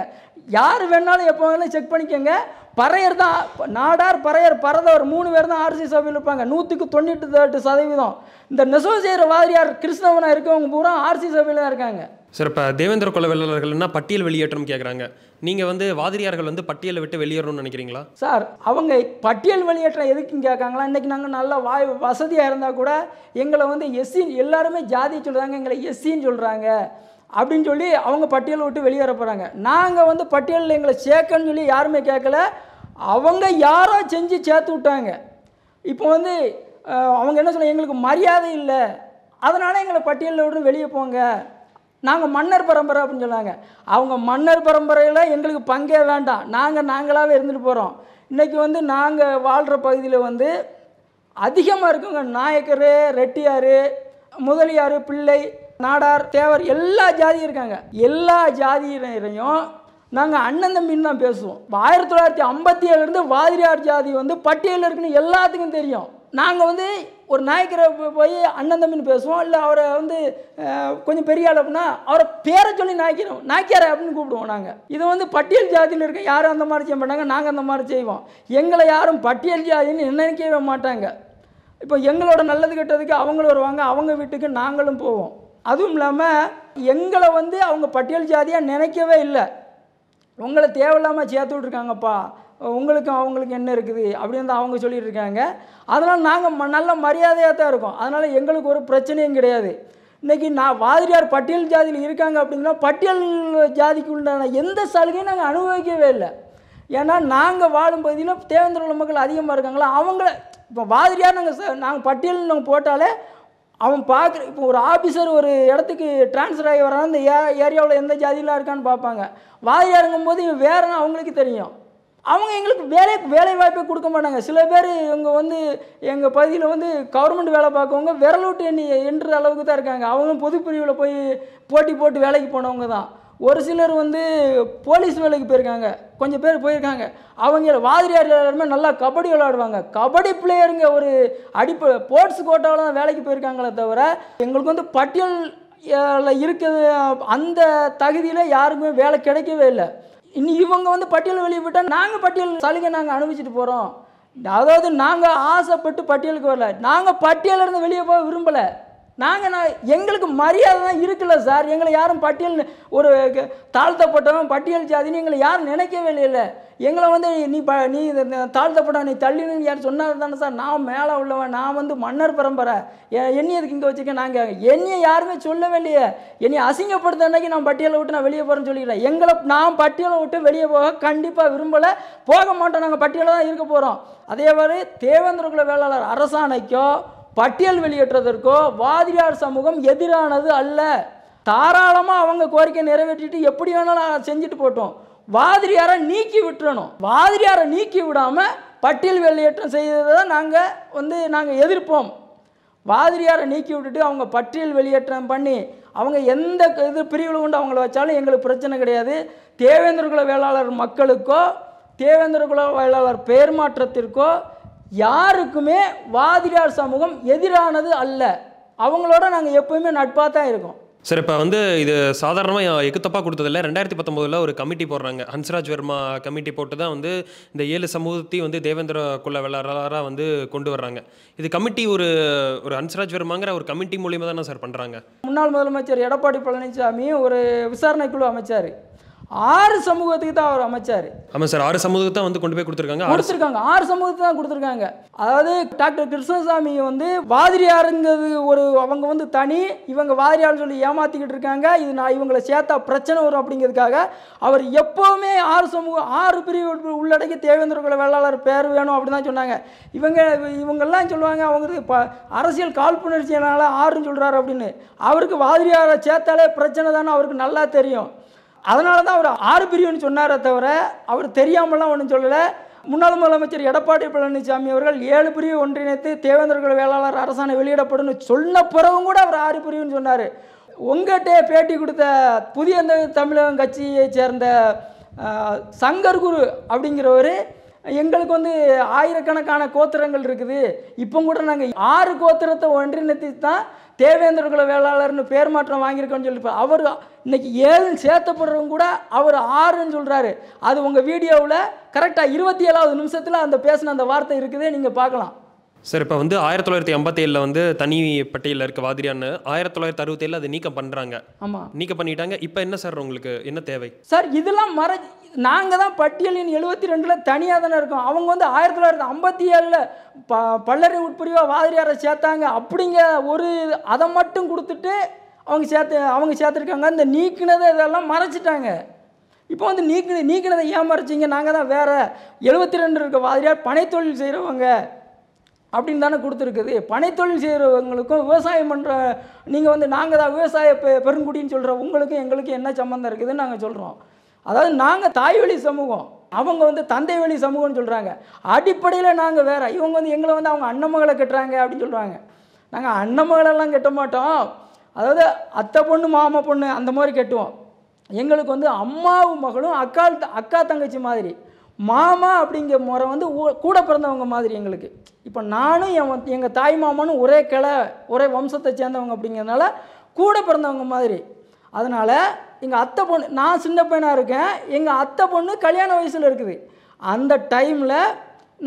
யார் வேணாலும் எப்போ வேணாலும் செக் பண்ணிக்கோங்க பறையர் தான் நாடார் பறையர் ஒரு மூணு பேர் தான் ஆர்சி சபையில் இருப்பாங்க நூற்றுக்கு தொண்ணூற்றி எட்டு சதவீதம் இந்த செய்கிற வாதிரியார் கிறிஸ்தவனாக இருக்கவங்க பூரா ஆர்சி சபையில் தான் இருக்காங்க சார் இப்போ தேவேந்திர குல வெள்ளர்கள்னா பட்டியல் வெளியேற்றம் கேட்குறாங்க நீங்கள் வந்து வாதிரியார்கள் வந்து பட்டியலை விட்டு வெளியேறணும்னு நினைக்கிறீங்களா சார் அவங்க பட்டியல் வெளியேற்றம் எதுக்குன்னு கேட்காங்களா இன்றைக்கி நாங்கள் நல்லா வாய் வசதியாக இருந்தால் கூட எங்களை வந்து எஸ்சி எல்லாருமே ஜாதி சொல்கிறாங்க எங்களை எஸ்சின்னு சொல்கிறாங்க அப்படின்னு சொல்லி அவங்க பட்டியலை விட்டு வெளியேற போகிறாங்க நாங்கள் வந்து பட்டியலில் எங்களை சேர்க்கன்னு சொல்லி யாருமே கேட்கல அவங்க யாரோ செஞ்சு சேர்த்து விட்டாங்க இப்போ வந்து அவங்க என்ன சொன்னாங்க எங்களுக்கு மரியாதை இல்லை அதனால் எங்களை பட்டியலில் விட்டு வெளியே போங்க நாங்கள் மன்னர் பரம்பரை அப்படின்னு சொன்னாங்க அவங்க மன்னர் பரம்பரையில் எங்களுக்கு பங்கே வேண்டாம் நாங்கள் நாங்களாகவே இருந்துட்டு போகிறோம் இன்றைக்கி வந்து நாங்கள் வாழ்கிற பகுதியில் வந்து அதிகமாக இருக்குங்க நாயக்கர் ரெட்டியார் முதலியார் பிள்ளை நாடார் தேவர் எல்லா ஜாதியும் இருக்காங்க எல்லா ஜாதியினரையும் நாங்கள் அண்ணன் தம்பின்னு தான் பேசுவோம் ஆயிரத்தி தொள்ளாயிரத்தி ஐம்பத்தி ஏழுலேருந்து வாதிரியார் ஜாதி வந்து பட்டியலில் இருக்குன்னு எல்லாத்துக்கும் தெரியும் நாங்கள் வந்து ஒரு நாயக்கரை போய் அண்ணன் தம்பின்னு பேசுவோம் இல்லை அவரை வந்து கொஞ்சம் பெரிய ஆள் அப்படின்னா அவரை பேரை சொல்லி நாய்க்கிறோம் நாய்க்கார அப்படின்னு கூப்பிடுவோம் நாங்கள் இது வந்து பட்டியல் ஜாதியில் இருக்க யாரும் அந்த மாதிரி செய்ய மாட்டாங்க நாங்கள் அந்த மாதிரி செய்வோம் எங்களை யாரும் பட்டியல் ஜாதின்னு நினைக்கவே மாட்டாங்க இப்போ எங்களோட நல்லது கெட்டதுக்கு அவங்களும் வருவாங்க அவங்க வீட்டுக்கு நாங்களும் போவோம் அதுவும் இல்லாமல் எங்களை வந்து அவங்க பட்டியல் ஜாதியாக நினைக்கவே இல்லை உங்களை தேவையில்லாமல் சேர்த்து விட்ருக்காங்கப்பா உங்களுக்கும் அவங்களுக்கு என்ன இருக்குது அப்படின்னு தான் அவங்க சொல்லிட்டு இருக்காங்க அதனால் நாங்கள் நல்ல மரியாதையாக தான் இருக்கோம் அதனால் எங்களுக்கு ஒரு பிரச்சனையும் கிடையாது இன்றைக்கி நான் வாதிரியார் பட்டியல் ஜாதியில் இருக்காங்க அப்படின்னா பட்டியல் ஜாதிக்கு உண்டான எந்த சலுகையும் நாங்கள் அனுபவிக்கவே இல்லை ஏன்னா நாங்கள் வாழும் பகுதியில் உள்ள மக்கள் அதிகமாக இருக்காங்களா அவங்கள இப்போ வாதிரியார் நாங்கள் நாங்கள் பட்டியல் நாங்கள் போட்டாலே அவன் பார்க்குற இப்போ ஒரு ஆஃபீஸர் ஒரு இடத்துக்கு டிரான்ஸ்ஃபர் ஆகி வரான் அந்த ஏ ஏரியாவில் எந்த ஜாதியெலாம் இருக்கான்னு பார்ப்பாங்க வாதிரியாருங்கும் போது இவன் வேறுன்னு அவங்களுக்கு தெரியும் அவங்க எங்களுக்கு வேலை வேலை வாய்ப்பே கொடுக்க மாட்டாங்க சில பேர் இவங்க வந்து எங்கள் பகுதியில் வந்து கவர்மெண்ட் வேலை பார்க்கவங்க விரலோட்டு எண்ணி என்ற அளவுக்கு தான் இருக்காங்க அவங்க பொதுப்பிரிவில் போய் போட்டி போட்டு வேலைக்கு போனவங்க தான் ஒரு சிலர் வந்து போலீஸ் வேலைக்கு போயிருக்காங்க கொஞ்சம் பேர் போயிருக்காங்க அவங்க வாதிரியார் எல்லாருமே நல்லா கபடி விளையாடுவாங்க கபடி பிளேயருங்க ஒரு அடிப்ப ஸ்போர்ட்ஸ் கோட்டாவில் தான் வேலைக்கு போயிருக்காங்களே தவிர எங்களுக்கு வந்து பட்டியல் இருக்கிறது அந்த தகுதியில் யாருக்குமே வேலை கிடைக்கவே இல்லை இன்னி இவங்க வந்து பட்டியல் வெளியிட்டால் நாங்கள் பட்டியல் சலுகை நாங்கள் அனுபவிச்சுட்டு போகிறோம் அதாவது நாங்கள் ஆசைப்பட்டு பட்டியலுக்கு வரல நாங்கள் பட்டியலிருந்து வெளியே போக விரும்பலை நாங்கள் நான் எங்களுக்கு மரியாதை தான் இருக்குல்ல சார் எங்களை யாரும் பட்டியல் ஒரு தாழ்த்தப்பட்டவன் பட்டியல் ஜாதின்னு எங்களை யாரும் நினைக்கவே இல்லை எங்களை வந்து நீ ப நீ தாழ்த்தப்பட்டவன் நீ தள்ளினு யார் சொன்னார் தானே சார் நான் மேலே உள்ளவன் நான் வந்து மன்னர் பரம்பரை என்னைய இங்கே வச்சுருக்கேன் நாங்கள் என்னையை யாருமே சொல்லவே இல்லையே என்னை அசிங்கப்படுத்த அன்னைக்கு நான் பட்டியலை விட்டு நான் வெளியே போகிறேன்னு சொல்லிக்கிறேன் எங்களை நான் பட்டியலை விட்டு வெளியே போக கண்டிப்பாக விரும்பலை போக மாட்டோம் நாங்கள் பட்டியலில் தான் இருக்க போகிறோம் அதே மாதிரி தேவேந்திரகுல வேளாளர் அரசாணைக்கோ பட்டியல் வெளியேற்றதற்கோ வாதிரியார் சமூகம் எதிரானது அல்ல தாராளமாக அவங்க கோரிக்கை நிறைவேற்றிட்டு எப்படி வேணாலும் செஞ்சுட்டு போட்டோம் வாதிரியாரை நீக்கி விட்டுறணும் வாதிரியாரை நீக்கி விடாமல் பட்டியல் வெளியேற்றம் செய்ததை நாங்கள் வந்து நாங்கள் எதிர்ப்போம் வாதிரியாரை நீக்கி விட்டுட்டு அவங்க பட்டியல் வெளியேற்றம் பண்ணி அவங்க எந்த இது பிரிவில் கொண்டு அவங்கள வச்சாலும் எங்களுக்கு பிரச்சனை கிடையாது தேவேந்திர குல வேளாளர் மக்களுக்கோ தேவேந்திர குல வேளாளர் பெயர் மாற்றத்திற்கோ யாருக்குமே வாதிரியார் சமூகம் எதிரானது அல்ல அவங்களோட நாங்கள் எப்போயுமே நட்பாக தான் இருக்கோம் சார் இப்போ வந்து இது சாதாரணமாக எக்கு தப்பாக கொடுத்ததில்ல ரெண்டாயிரத்தி பத்தொம்போதில் ஒரு கமிட்டி போடுறாங்க ஹன்ஸ்ராஜ் வர்மா கமிட்டி போட்டு தான் வந்து இந்த ஏழு சமூகத்தையும் வந்து தேவேந்திர குல விளாடாராக வந்து கொண்டு வர்றாங்க இது கமிட்டி ஒரு ஒரு ஹன்ஸ்ராஜ் வர்மாங்கிற ஒரு கமிட்டி மூலியமாக தானே சார் பண்ணுறாங்க முன்னாள் முதலமைச்சர் எடப்பாடி பழனிசாமி ஒரு விசாரணை குழு அமைச்சார் ஆறு சமூகத்துக்கு தான் அவர் அமைச்சார் ஆமாம் சார் ஆறு சமூகத்தை தான் வந்து கொண்டு போய் கொடுத்துருக்காங்க கொடுத்துருக்காங்க ஆறு சமூகத்தை தான் கொடுத்துருக்காங்க அதாவது டாக்டர் கிருஷ்ணசாமி வந்து வாதிரியாருங்கிறது ஒரு அவங்க வந்து தனி இவங்க வாதிரியார் சொல்லி ஏமாற்றிக்கிட்டு இருக்காங்க இது நான் இவங்களை சேர்த்தா பிரச்சனை வரும் அப்படிங்கிறதுக்காக அவர் எப்போவுமே ஆறு சமூகம் ஆறு பிரிவு உள்ளடக்கி தேவேந்திர குல வேளாளர் பேர் வேணும் அப்படின்னு தான் சொன்னாங்க இவங்க இவங்கெல்லாம் சொல்லுவாங்க அவங்க அரசியல் அரசியல் காழ்ப்புணர்ச்சியினால் ஆறுன்னு சொல்கிறாரு அப்படின்னு அவருக்கு வாதிரியாரை சேர்த்தாலே பிரச்சனை தானே அவருக்கு நல்லா தெரியும் அதனால தான் அவர் ஆறு பிரிவுன்னு சொன்னாரே தவிர அவர் தெரியாமலாம் ஒன்றும் சொல்லலை முன்னாள் முதலமைச்சர் எடப்பாடி பழனிசாமி அவர்கள் ஏழு பிரிவு ஒன்றிணைத்து தேவேந்திரர்கள் வேளாளர் அரசாணை வெளியிடப்படும் சொன்ன பிறகும் கூட அவர் ஆறு பிரிவுன்னு சொன்னார் உங்கள்கிட்ட பேட்டி கொடுத்த புதிய தமிழகம் கட்சியை சேர்ந்த சங்கர் குரு அப்படிங்கிறவர் எங்களுக்கு வந்து ஆயிரக்கணக்கான கோத்திரங்கள் இருக்குது இப்போ கூட நாங்கள் ஆறு கோத்திரத்தை ஒன்றிணைத்து தான் தேவேந்திரகுல வேளாளர்னு பேர் மாற்றம் வாங்கியிருக்கோன்னு சொல்லி அவர் இன்றைக்கி ஏழு சேர்த்தப்படுறவங்க கூட அவர் ஆறுன்னு சொல்கிறாரு அது உங்கள் வீடியோவில் கரெக்டாக இருபத்தி ஏழாவது நிமிஷத்தில் அந்த பேசின அந்த வார்த்தை இருக்குதே நீங்கள் பார்க்கலாம் சார் இப்போ வந்து ஆயிரத்தி தொள்ளாயிரத்தி எண்பத்தேழில் வந்து தனி பட்டியலில் இருக்க வாதிரியான்னு ஆயிரத்தி தொள்ளாயிரத்தி அறுபத்தேழில் அது நீக்கம் பண்ணுறாங்க ஆமாம் நீக்கம் பண்ணிட்டாங்க இப்போ என்ன சார் உங்களுக்கு என்ன தேவை சார் இதெல்லாம் மற நாங்கள் தான் பட்டியலின் எழுபத்தி ரெண்டில் தனியாக தானே இருக்கோம் அவங்க வந்து ஆயிரத்தி தொள்ளாயிரத்தி ஐம்பத்தி ஏழில் ப பல்லறை உட்பிரிவாக வாதிரியாரை சேர்த்தாங்க அப்படிங்க ஒரு அதை மட்டும் கொடுத்துட்டு அவங்க சேர்த்து அவங்க சேர்த்துருக்காங்க இந்த நீக்கினதை இதெல்லாம் மறைச்சிட்டாங்க இப்போ வந்து நீக்கினது நீக்கினதை ஏன் மறைச்சிங்க நாங்கள் தான் வேறு எழுபத்தி ரெண்டு இருக்க வாதிரியார் பனை தொழில் செய்கிறவங்க அப்படின்னு தானே கொடுத்துருக்குது பனைத்தொழில் செய்கிறவங்களுக்கும் விவசாயம் பண்ணுற நீங்கள் வந்து நாங்கள் தான் விவசாய பெ பெருங்குடின்னு சொல்கிற உங்களுக்கும் எங்களுக்கும் என்ன சம்மந்தம் இருக்குதுன்னு நாங்கள் சொல்கிறோம் அதாவது நாங்கள் தாய் வழி சமூகம் அவங்க வந்து தந்தை வழி சமூகம்னு சொல்கிறாங்க அடிப்படையில் நாங்கள் வேறு இவங்க வந்து எங்களை வந்து அவங்க அண்ணமகளை கட்டுறாங்க அப்படின்னு சொல்கிறாங்க நாங்கள் அண்ணமகளெல்லாம் கட்ட மாட்டோம் அதாவது அத்தை பொண்ணு மாமா பொண்ணு அந்த மாதிரி கட்டுவோம் எங்களுக்கு வந்து அம்மாவும் மகளும் அக்கா அக்கா தங்கச்சி மாதிரி மாமா அப்படிங்கிற முறை வந்து கூட பிறந்தவங்க மாதிரி எங்களுக்கு இப்போ நானும் என் எங்கள் தாய் மாமானும் ஒரே கிளை ஒரே வம்சத்தை சேர்ந்தவங்க அப்படிங்கிறதுனால கூட பிறந்தவங்க மாதிரி அதனால் எங்கள் அத்தை பொண்ணு நான் சின்ன பையனாக இருக்கேன் எங்கள் அத்தை பொண்ணு கல்யாண வயசில் இருக்குது அந்த டைமில்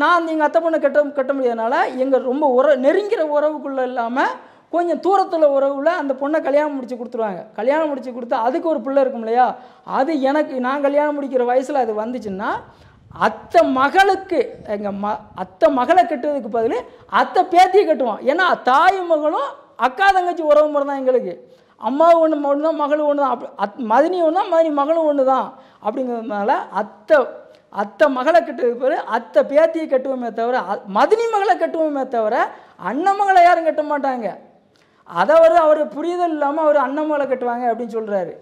நான் எங்கள் அத்தை பொண்ணை கட்ட கட்ட முடியாதனால எங்கள் ரொம்ப உற நெருங்கிற உறவுக்குள்ளே இல்லாமல் கொஞ்சம் தூரத்தில் உறவில் அந்த பொண்ணை கல்யாணம் முடித்து கொடுத்துருவாங்க கல்யாணம் முடித்து கொடுத்து அதுக்கு ஒரு பிள்ளை இருக்கும் இல்லையா அது எனக்கு நான் கல்யாணம் முடிக்கிற வயசில் அது வந்துச்சுன்னா அத்தை மகளுக்கு எங்கள் ம அத்தை மகளை கட்டுறதுக்கு பதில் அத்தை பேத்தியை கட்டுவோம் ஏன்னா தாய் மகளும் அக்கா தங்கச்சி உறவு முறை தான் எங்களுக்கு அம்மா ஒன்று ஒன்று தான் மகளும் ஒன்று தான் அப் அத் மதினி ஒன்று தான் மதினி மகளும் ஒன்று தான் அப்படிங்கிறதுனால அத்தை அத்தை மகளை கட்டுறதுக்கு பதில் அத்தை பேத்தியை கட்டுவோமே தவிர மதினி மகளை கட்டுவோமே தவிர அண்ணன் மகளை யாரும் கட்ட மாட்டாங்க அதை அவர் அவர் புரிதல் இல்லாமல் அவர் அண்ணன் மகளை கட்டுவாங்க அப்படின்னு சொல்கிறாரு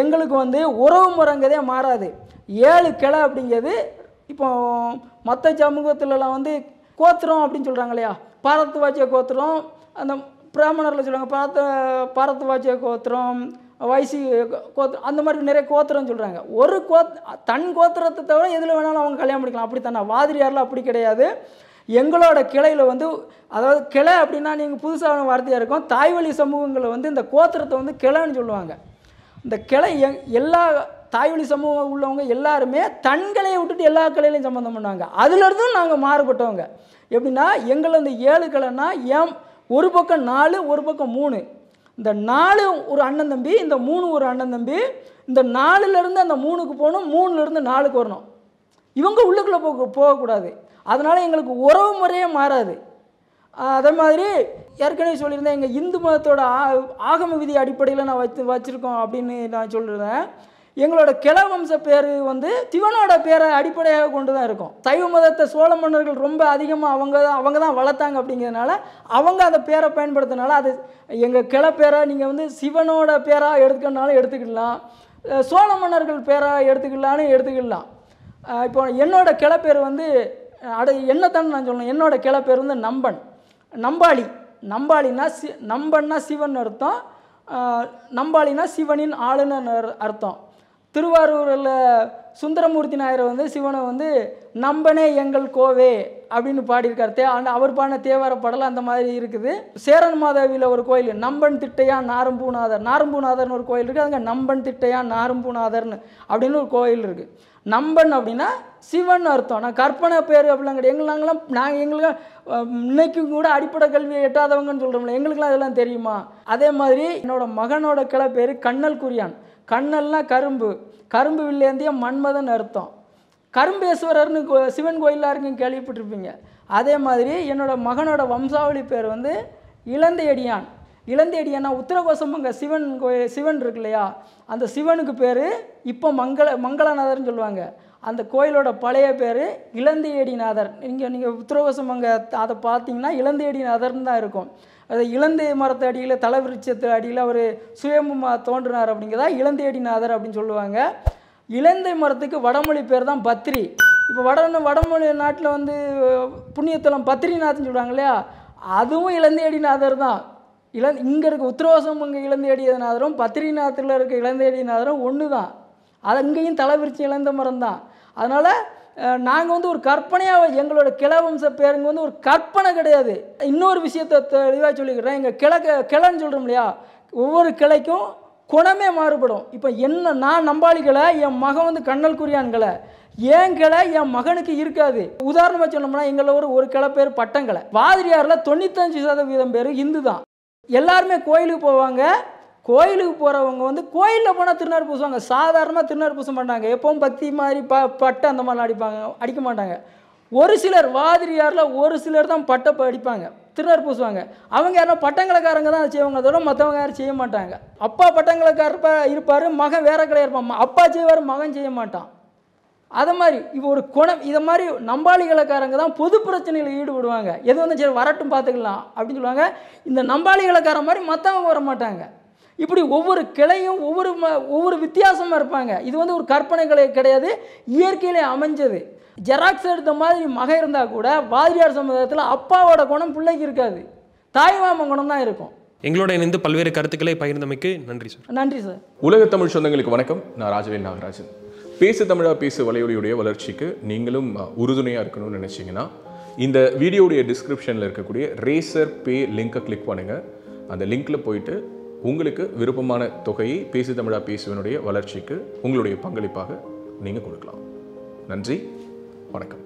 எங்களுக்கு வந்து உறவு முறைங்கிறதே மாறாது ஏழு கிளை அப்படிங்கிறது இப்போ மற்ற சமூகத்துலலாம் வந்து கோத்திரம் அப்படின்னு சொல்கிறாங்க இல்லையா பாரத்து கோத்திரம் அந்த பிராமணரில் சொல்லுவாங்க பாரத்த பாரத்து வாச்சிய கோத்திரம் வயசு கோத்திரம் அந்த மாதிரி நிறைய கோத்திரம்னு சொல்கிறாங்க ஒரு கோத் தன் கோத்திரத்தை தவிர எதில் வேணாலும் அவங்க கல்யாணம் பண்ணிக்கலாம் அப்படி தானே வாதிரியாரில் அப்படி கிடையாது எங்களோட கிளையில் வந்து அதாவது கிளை அப்படின்னா நீங்கள் புதுசாக வார்த்தையாக இருக்கும் தாய்வழி சமூகங்களை வந்து இந்த கோத்திரத்தை வந்து கிளைன்னு சொல்லுவாங்க இந்த கிளை எல்லா தாய்வழி சமூகம் உள்ளவங்க எல்லாருமே தன் விட்டுட்டு எல்லா கலையிலையும் சம்மந்தம் பண்ணாங்க அதுலேருந்தும் நாங்கள் மாறுபட்டவங்க எப்படின்னா எங்களை இந்த ஏழு கலைன்னா ஏன் ஒரு பக்கம் நாலு ஒரு பக்கம் மூணு இந்த நாலு ஒரு அண்ணன் தம்பி இந்த மூணு ஒரு அண்ணன் தம்பி இந்த நாலுலேருந்து அந்த மூணுக்கு போகணும் மூணுலேருந்து நாலுக்கு வரணும் இவங்க உள்ளுக்குள்ளே போக போகக்கூடாது அதனால் எங்களுக்கு உறவு முறையே மாறாது அதே மாதிரி ஏற்கனவே சொல்லியிருந்தேன் எங்கள் இந்து மதத்தோட ஆ ஆகம விதி அடிப்படையில் நான் வச்சு வச்சுருக்கோம் அப்படின்னு நான் சொல்லியிருந்தேன் எங்களோட கிள வம்ச பேர் வந்து சிவனோட பேரை அடிப்படையாக கொண்டு தான் இருக்கும் சைவ மதத்தை சோழ மன்னர்கள் ரொம்ப அதிகமாக அவங்க தான் அவங்க தான் வளர்த்தாங்க அப்படிங்கிறதுனால அவங்க அந்த பேரை பயன்படுத்தினால அது எங்கள் கிள பேரை நீங்கள் வந்து சிவனோட பேராக எடுத்துக்கணுனாலும் எடுத்துக்கலாம் சோழ மன்னர்கள் பேராக எடுத்துக்கலான்னு எடுத்துக்கிடலாம் இப்போ என்னோடய கிளப்பேர் வந்து அட என்னத்தான்னு நான் சொல்லணும் என்னோடய கிளப்பேர் வந்து நம்பன் நம்பாளி நம்பாளினா சி நம்பன்னா சிவன் அர்த்தம் நம்பாளினா சிவனின் ஆளுநர் அர்த்தம் திருவாரூரில் சுந்தரமூர்த்தி நாயர் வந்து சிவனை வந்து நம்பனே எங்கள் கோவே அப்படின்னு பாடியிருக்கார் தே அந்த அவர் பாடின தேவார பாடலாம் அந்த மாதிரி இருக்குது சேரன் மாதாவியில் ஒரு கோயில் நம்பன் திட்டையா நாரம்பூநாதர் நாரம்பூநாதர்னு ஒரு கோயில் இருக்குது அங்கே நம்பன் திட்டையா நாரம்பூநாதர்னு அப்படின்னு ஒரு கோயில் இருக்குது நம்பன் அப்படின்னா சிவன் அர்த்தம் நான் கற்பனை பேர் அப்படிலாம் கிடையாது எங்கள் நாங்களாம் நாங்கள் எங்களுக்கு இன்னைக்கும் கூட அடிப்படை கல்வியை எட்டாதவங்கன்னு சொல்கிறோம்ல எங்களுக்குலாம் அதெல்லாம் தெரியுமா அதே மாதிரி என்னோடய மகனோட கிளை பேர் கண்ணல் குரியான் கண்ணெல்லாம் கரும்பு கரும்பு வில்லேந்தியே மன்மதன் அர்த்தம் கரும்பேஸ்வரர்னு சிவன் கோயிலாக இருக்குன்னு கேள்விப்பட்டிருப்பீங்க அதே மாதிரி என்னோடய மகனோட வம்சாவளி பேர் வந்து இளந்தையடியான் இளந்தேடியானா உத்தரவசமங்க சிவன் கோயில் சிவன் இருக்கு இல்லையா அந்த சிவனுக்கு பேர் இப்போ மங்கள மங்களநாதர்னு சொல்லுவாங்க அந்த கோயிலோட பழைய பேர் இளந்தேடிநாதர் நீங்கள் நீங்கள் உத்தரவசமங்க அதை பார்த்தீங்கன்னா இளந்தேடிநாதர்னு தான் இருக்கும் அது இளந்தை மரத்து அடியில் தலை விருட்சத்து அடியில் அவர் சுயம்புமா தோன்றினார் அப்படிங்கிறதா இளந்தேடிநாதர் அப்படின்னு சொல்லுவாங்க இளந்தை மரத்துக்கு வடமொழி பேர் தான் பத்ரி இப்போ வட வடமொழி நாட்டில் வந்து புண்ணியத்தலம் பத்ரிநாத்னு சொல்கிறாங்க இல்லையா அதுவும் இளந்தேடிநாதர் தான் இளந் இங்கே இருக்க உத்திரவாசம் இங்கே இளந்தேடியநாதரும் பத்ரிநாத்தில் இருக்க இளந்தேடிநாதரும் ஒன்று தான் அது அங்கேயும் விரிச்சி இழந்த மரம் தான் அதனால் நாங்கள் வந்து ஒரு கற்பனையாக எங்களோட கிளவம்ச பேருங்க வந்து ஒரு கற்பனை கிடையாது இன்னொரு விஷயத்தை தெளிவாக சொல்லிக்கிறேன் எங்கள் கிழக்க கிளைன்னு சொல்கிறோம் இல்லையா ஒவ்வொரு கிளைக்கும் குணமே மாறுபடும் இப்போ என்ன நான் நம்பாளிகளை என் மகன் வந்து கண்ணல் குறியான்களை ஏன் கிளை என் மகனுக்கு இருக்காது உதாரணமாக சொல்லணும்னா எங்களை ஒரு ஒரு கிளை பேர் பட்டங்களை வாதிரியாரில் தொண்ணூத்தஞ்சு சதவீதம் பேர் இந்து தான் எல்லாருமே கோயிலுக்கு போவாங்க கோயிலுக்கு போகிறவங்க வந்து கோயிலில் போனால் திருநாறு பூசுவாங்க சாதாரணமாக திருநாறு பூச மாட்டாங்க எப்பவும் பக்தி மாதிரி ப பட்டை அந்த மாதிரிலாம் அடிப்பாங்க அடிக்க மாட்டாங்க ஒரு சிலர் வாதிரியாரில் ஒரு சிலர் தான் பட்டை அடிப்பாங்க திருநார் பூசுவாங்க அவங்க யாரும் பட்டங்களைக்காரங்க தான் செய்வாங்க அதோட மற்றவங்க யாரும் செய்ய மாட்டாங்க அப்பா பட்டங்களைக்காரப்ப இருப்பார் மகன் வேற கடையாக இருப்பான் அப்பா செய்வார் மகன் செய்ய மாட்டான் அதை மாதிரி இப்போ ஒரு குணம் இதை மாதிரி நம்பாளிகளைக்காரங்க தான் பொது பிரச்சனையில் ஈடுபடுவாங்க எது வந்து சரி வரட்டும் பார்த்துக்கலாம் அப்படின்னு சொல்லுவாங்க இந்த நம்பாளிகளைக்கார மாதிரி மற்றவங்க வர மாட்டாங்க இப்படி ஒவ்வொரு கிளையும் ஒவ்வொரு ஒவ்வொரு வித்தியாசமாக இருப்பாங்க இது வந்து ஒரு கற்பனை கலை கிடையாது இயற்கையிலே அமைஞ்சது ஜெராக்ஸ் எடுத்த மாதிரி மக இருந்தால் கூட வாதியார் சமுதாயத்தில் அப்பாவோட குணம் பிள்ளைக்கு இருக்காது தாய் மாமன் குணம் தான் இருக்கும் எங்களோட இணைந்து பல்வேறு கருத்துக்களை பகிர்ந்தமைக்கு நன்றி சார் நன்றி சார் உலக தமிழ் சொந்தங்களுக்கு வணக்கம் நான் ராஜவேல் நாகராஜன் பேசு தமிழா பேசு வலையொலியுடைய வளர்ச்சிக்கு நீங்களும் உறுதுணையாக இருக்கணும்னு நினச்சிங்கன்னா இந்த வீடியோடைய டிஸ்கிரிப்ஷனில் இருக்கக்கூடிய ரேசர் பே லிங்க்கை கிளிக் பண்ணுங்கள் அந்த லிங்க்கில் போயிட்டு உங்களுக்கு விருப்பமான தொகையை பேசி தமிழா பேசுவனுடைய வளர்ச்சிக்கு உங்களுடைய பங்களிப்பாக நீங்கள் கொடுக்கலாம் நன்றி வணக்கம்